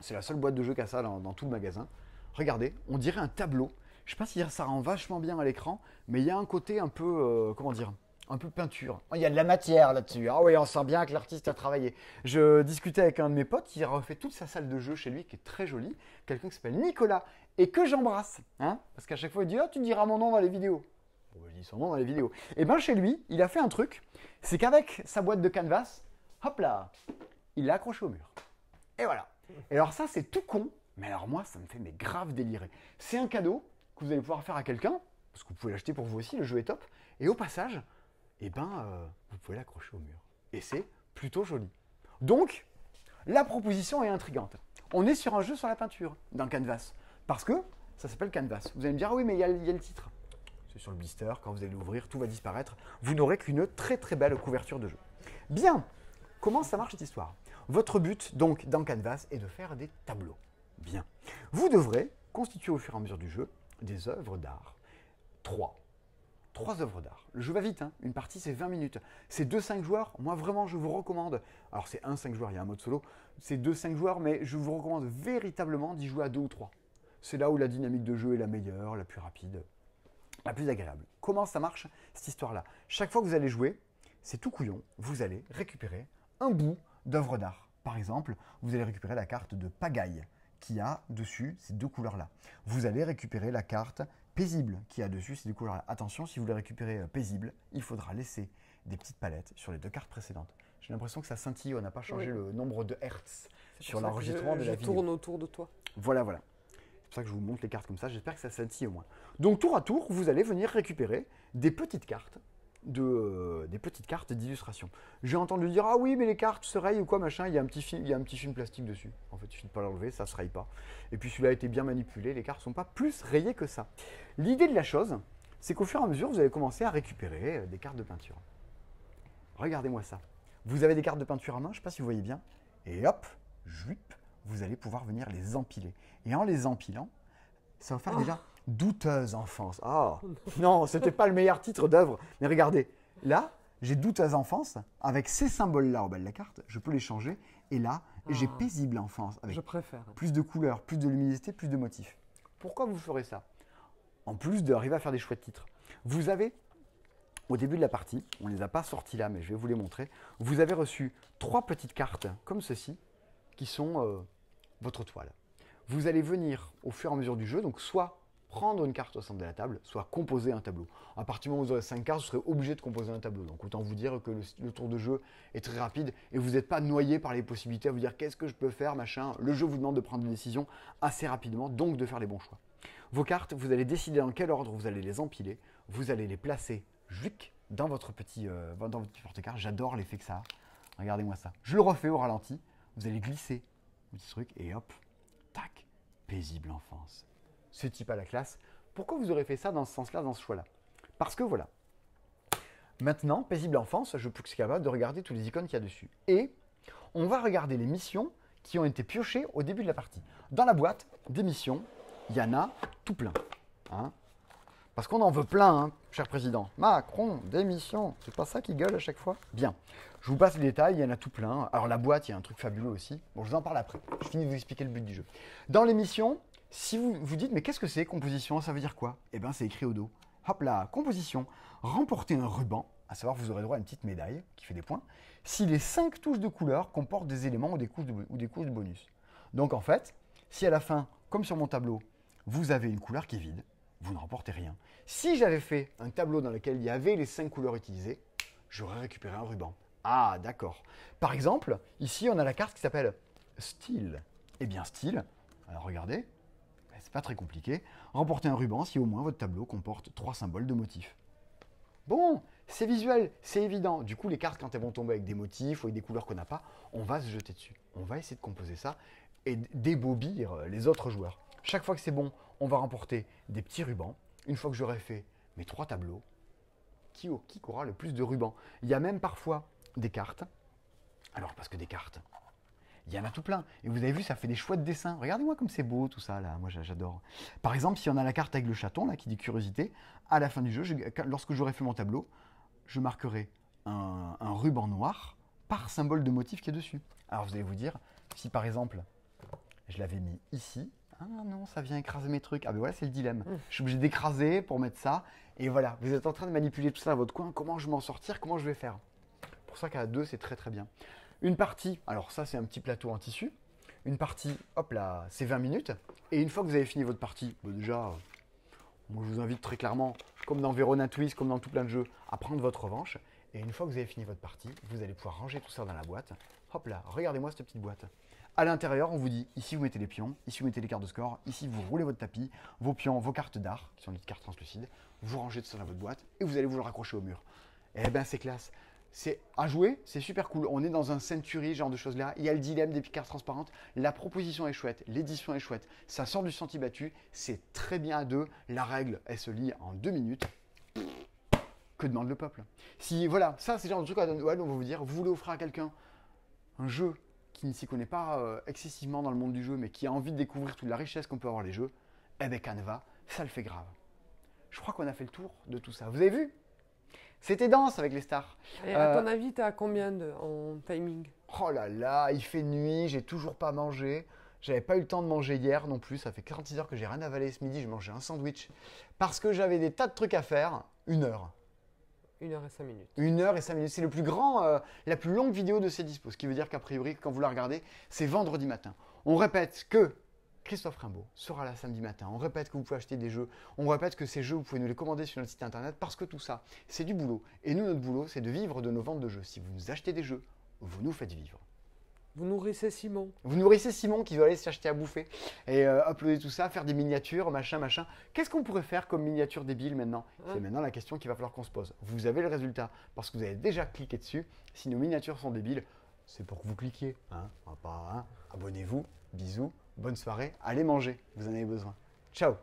C'est la seule boîte de jeu a ça dans, tout le magasin. Regardez, on dirait un tableau. Je sais pas si ça rend vachement bien à l'écran, mais il y a un côté un peu, euh, comment dire, un peu peinture. Oh, il y a de la matière là-dessus. Ah oui, on sent bien que l'artiste a travaillé. Je discutais avec un de mes potes qui a refait toute sa salle de jeu chez lui, qui est très jolie. Quelqu'un qui s'appelle Nicolas et que j'embrasse. Hein parce qu'à chaque fois, il dit ah, tu diras mon nom dans les vidéos. je dis son nom dans les vidéos. Et bien chez lui, il a fait un truc c'est qu'avec sa boîte de canvas, hop là, il l'a accroché au mur. Et voilà. Et alors, ça, c'est tout con, mais alors moi, ça me fait mes grave délirer. C'est un cadeau que vous allez pouvoir faire à quelqu'un, parce que vous pouvez l'acheter pour vous aussi, le jeu est top. Et au passage, eh ben, euh, vous pouvez l'accrocher au mur. Et c'est plutôt joli. Donc, la proposition est intrigante. On est sur un jeu sur la peinture, d'un canvas. Parce que ça s'appelle Canvas. Vous allez me dire, ah oui, mais il y, y, a le titre. C'est sur le blister, quand vous allez l'ouvrir, tout va disparaître. Vous n'aurez qu'une très très belle couverture de jeu. Bien, comment ça marche cette histoire Votre but, donc, dans Canvas, est de faire des tableaux. Bien. Vous devrez constituer au fur et à mesure du jeu des œuvres d'art. Trois. Trois œuvres d'art. Le jeu va vite, hein. une partie c'est 20 minutes. C'est 2-5 joueurs, moi vraiment je vous recommande. Alors c'est 1-5 joueurs, il y a un mode solo. C'est 2-5 joueurs, mais je vous recommande véritablement d'y jouer à deux ou trois. C'est là où la dynamique de jeu est la meilleure, la plus rapide, la plus agréable. Comment ça marche cette histoire-là Chaque fois que vous allez jouer, c'est tout couillon, vous allez récupérer un bout d'œuvre d'art. Par exemple, vous allez récupérer la carte de pagaille qui a dessus ces deux couleurs-là. Vous allez récupérer la carte paisible qui a dessus ces deux couleurs-là. Attention, si vous voulez récupérer euh, paisible, il faudra laisser des petites palettes sur les deux cartes précédentes. J'ai l'impression que ça scintille, on n'a pas changé le nombre de hertz sur l'enregistrement de la Je tourne autour de toi. Voilà, voilà. C'est pour ça que je vous montre les cartes comme ça, j'espère que ça scintille au moins. Donc tour à tour, vous allez venir récupérer des petites cartes euh, des petites cartes d'illustration. J'ai entendu dire, ah oui, mais les cartes se rayent ou quoi, machin, il y, a un petit il y un petit film plastique dessus. En fait, il suffit de pas l'enlever, ça se raye pas. Et puis celui-là a été bien manipulé, les cartes ne sont pas plus rayées que ça. L'idée de la chose, c'est qu'au fur et à mesure, vous allez commencer à récupérer euh, des cartes de peinture. Regardez-moi ça. Vous avez des cartes de peinture à main, je ne sais pas si vous voyez bien, et hop, juip, vous allez pouvoir venir les empiler. Et en les empilant, ça va faire ah. déjà douteuse enfance. Ah. ah, non, c'était pas le meilleur titre d'œuvre. Mais regardez, là, j'ai douteuse enfance. Avec ces symboles-là au bas de la carte, je peux les changer. Et là, j'ai ah. paisible enfance. Avec je préfère. Plus de couleurs, plus de luminosité, plus de motifs. Pourquoi vous ferez ça En plus d'arriver à faire des chouettes titres. Vous avez, au début de la partie, on ne les a pas sortis là, mais je vais vous les montrer. Vous avez reçu trois petites cartes comme ceci, qui sont euh, votre toile vous allez venir au fur et à mesure du jeu, donc soit prendre une carte au centre de la table, soit composer un tableau. À partir du moment où vous aurez 5 cartes, vous serez obligé de composer un tableau. Donc autant vous dire que le, tour de jeu est très rapide et vous n'êtes pas noyé par les possibilités à vous dire qu'est-ce que je peux faire, machin. Le jeu vous demande de prendre une décision assez rapidement, donc de faire les bons choix. Vos cartes, vous allez décider dans quel ordre vous allez les empiler, vous allez les placer juc dans votre petit, euh, dans votre porte-carte. J'adore l'effet que ça a. Regardez-moi ça. Je le refais au ralenti. Vous allez glisser le petit truc et hop, paisible enfance. Ce type à la classe, pourquoi vous aurez fait ça dans ce sens-là, dans ce choix-là Parce que voilà. Maintenant, paisible enfance, je suis plus capable de regarder toutes les icônes qu'il y a dessus. Et on va regarder les missions qui ont été piochées au début de la partie. Dans la boîte, des missions, il y en a tout plein. Hein. Parce qu'on en veut plein, hein, cher président. Macron, démission, c'est pas ça qui gueule à chaque fois Bien. Je vous passe les détails, il y en a tout plein. Alors la boîte, il y a un truc fabuleux aussi. Bon, je vous en parle après. Je finis de vous expliquer le but du jeu. Dans l'émission, si vous vous dites, mais qu'est-ce que c'est composition Ça veut dire quoi Eh bien, c'est écrit au dos. Hop là, composition. Remportez un ruban, à savoir vous aurez droit à une petite médaille qui fait des points, si les cinq touches de couleur comportent des éléments ou des couches ou des couches de bonus. Donc en fait, si à la fin, comme sur mon tableau, vous avez une couleur qui est vide, vous ne remportez rien. Si j'avais fait un tableau dans lequel il y avait les cinq couleurs utilisées, j'aurais récupéré un ruban. Ah, d'accord. Par exemple, ici, on a la carte qui s'appelle Style. Eh bien, Style, alors regardez, c'est pas très compliqué. Remportez un ruban si au moins votre tableau comporte trois symboles de motifs. Bon, c'est visuel, c'est évident. Du coup, les cartes, quand elles vont tomber avec des motifs ou avec des couleurs qu'on n'a pas, on va se jeter dessus. On va essayer de composer ça et débobir les autres joueurs. Chaque fois que c'est bon, on va remporter des petits rubans. Une fois que j'aurai fait mes trois tableaux, qui, qui aura le plus de rubans Il y a même parfois des cartes. Alors, parce que des cartes, il y en a tout plein. Et vous avez vu, ça fait des chouettes dessins. Regardez-moi comme c'est beau tout ça, là. Moi, j'adore. Par exemple, si on a la carte avec le chaton, là, qui dit curiosité, à la fin du jeu, lorsque j'aurai fait mon tableau, je marquerai un, un, ruban noir par symbole de motif qui est dessus. Alors, vous allez vous dire, si par exemple, je l'avais mis ici, ah non, ça vient écraser mes trucs. Ah ben voilà, c'est le dilemme. Mmh. Je suis obligé d'écraser pour mettre ça. Et voilà, vous êtes en train de manipuler tout ça à votre coin. Comment je m'en sortir Comment je vais faire Pour ça qu'à deux, c'est très très bien. Une partie, alors ça c'est un petit plateau en tissu. Une partie, hop là, c'est 20 minutes. Et une fois que vous avez fini votre partie, ben déjà, euh, moi, je vous invite très clairement, comme dans Verona Twist, comme dans tout plein de jeux, à prendre votre revanche. Et une fois que vous avez fini votre partie, vous allez pouvoir ranger tout ça dans la boîte. Hop là, regardez-moi cette petite boîte. À l'intérieur, on vous dit ici vous mettez les pions, ici vous mettez les cartes de score, ici vous roulez votre tapis, vos pions, vos cartes d'art, qui sont des cartes translucides, vous rangez de ça dans votre boîte et vous allez vous le raccrocher au mur. Eh ben c'est classe. C'est à jouer, c'est super cool. On est dans un century, genre de choses là. Il y a le dilemme des cartes transparentes. La proposition est chouette, l'édition est chouette. Ça sort du senti battu, c'est très bien à deux. La règle, elle se lit en deux minutes que demande le peuple Si voilà, ça c'est le genre de truc à on va vous dire, vous voulez offrir à quelqu'un un jeu qui ne s'y connaît pas euh, excessivement dans le monde du jeu, mais qui a envie de découvrir toute la richesse qu'on peut avoir les jeux, eh bien Canva, ça le fait grave. Je crois qu'on a fait le tour de tout ça. Vous avez vu C'était dense avec les stars. Et à ton euh, avis, t'as combien de, en timing Oh là là, il fait nuit, j'ai toujours pas mangé. J'avais pas eu le temps de manger hier non plus, ça fait 46 heures que j'ai rien avalé ce midi, je mangeais un sandwich. Parce que j'avais des tas de trucs à faire, une heure. Une heure et cinq minutes. Une heure et cinq minutes. C'est le plus grand, euh, la plus longue vidéo de ces dispos. Ce qui veut dire qu'a priori, quand vous la regardez, c'est vendredi matin. On répète que Christophe Rimbaud sera là samedi matin. On répète que vous pouvez acheter des jeux. On répète que ces jeux, vous pouvez nous les commander sur notre site internet parce que tout ça, c'est du boulot. Et nous, notre boulot, c'est de vivre de nos ventes de jeux. Si vous nous achetez des jeux, vous nous faites vivre. Vous nourrissez Simon. Vous nourrissez Simon qui veut aller s'acheter à bouffer et euh, uploader tout ça, faire des miniatures, machin, machin. Qu'est-ce qu'on pourrait faire comme miniature débile maintenant hein C'est maintenant la question qu'il va falloir qu'on se pose. Vous avez le résultat parce que vous avez déjà cliqué dessus. Si nos miniatures sont débiles, c'est pour que vous cliquiez. Hein. Hein. Abonnez-vous, bisous, bonne soirée, allez manger, vous en avez besoin. Ciao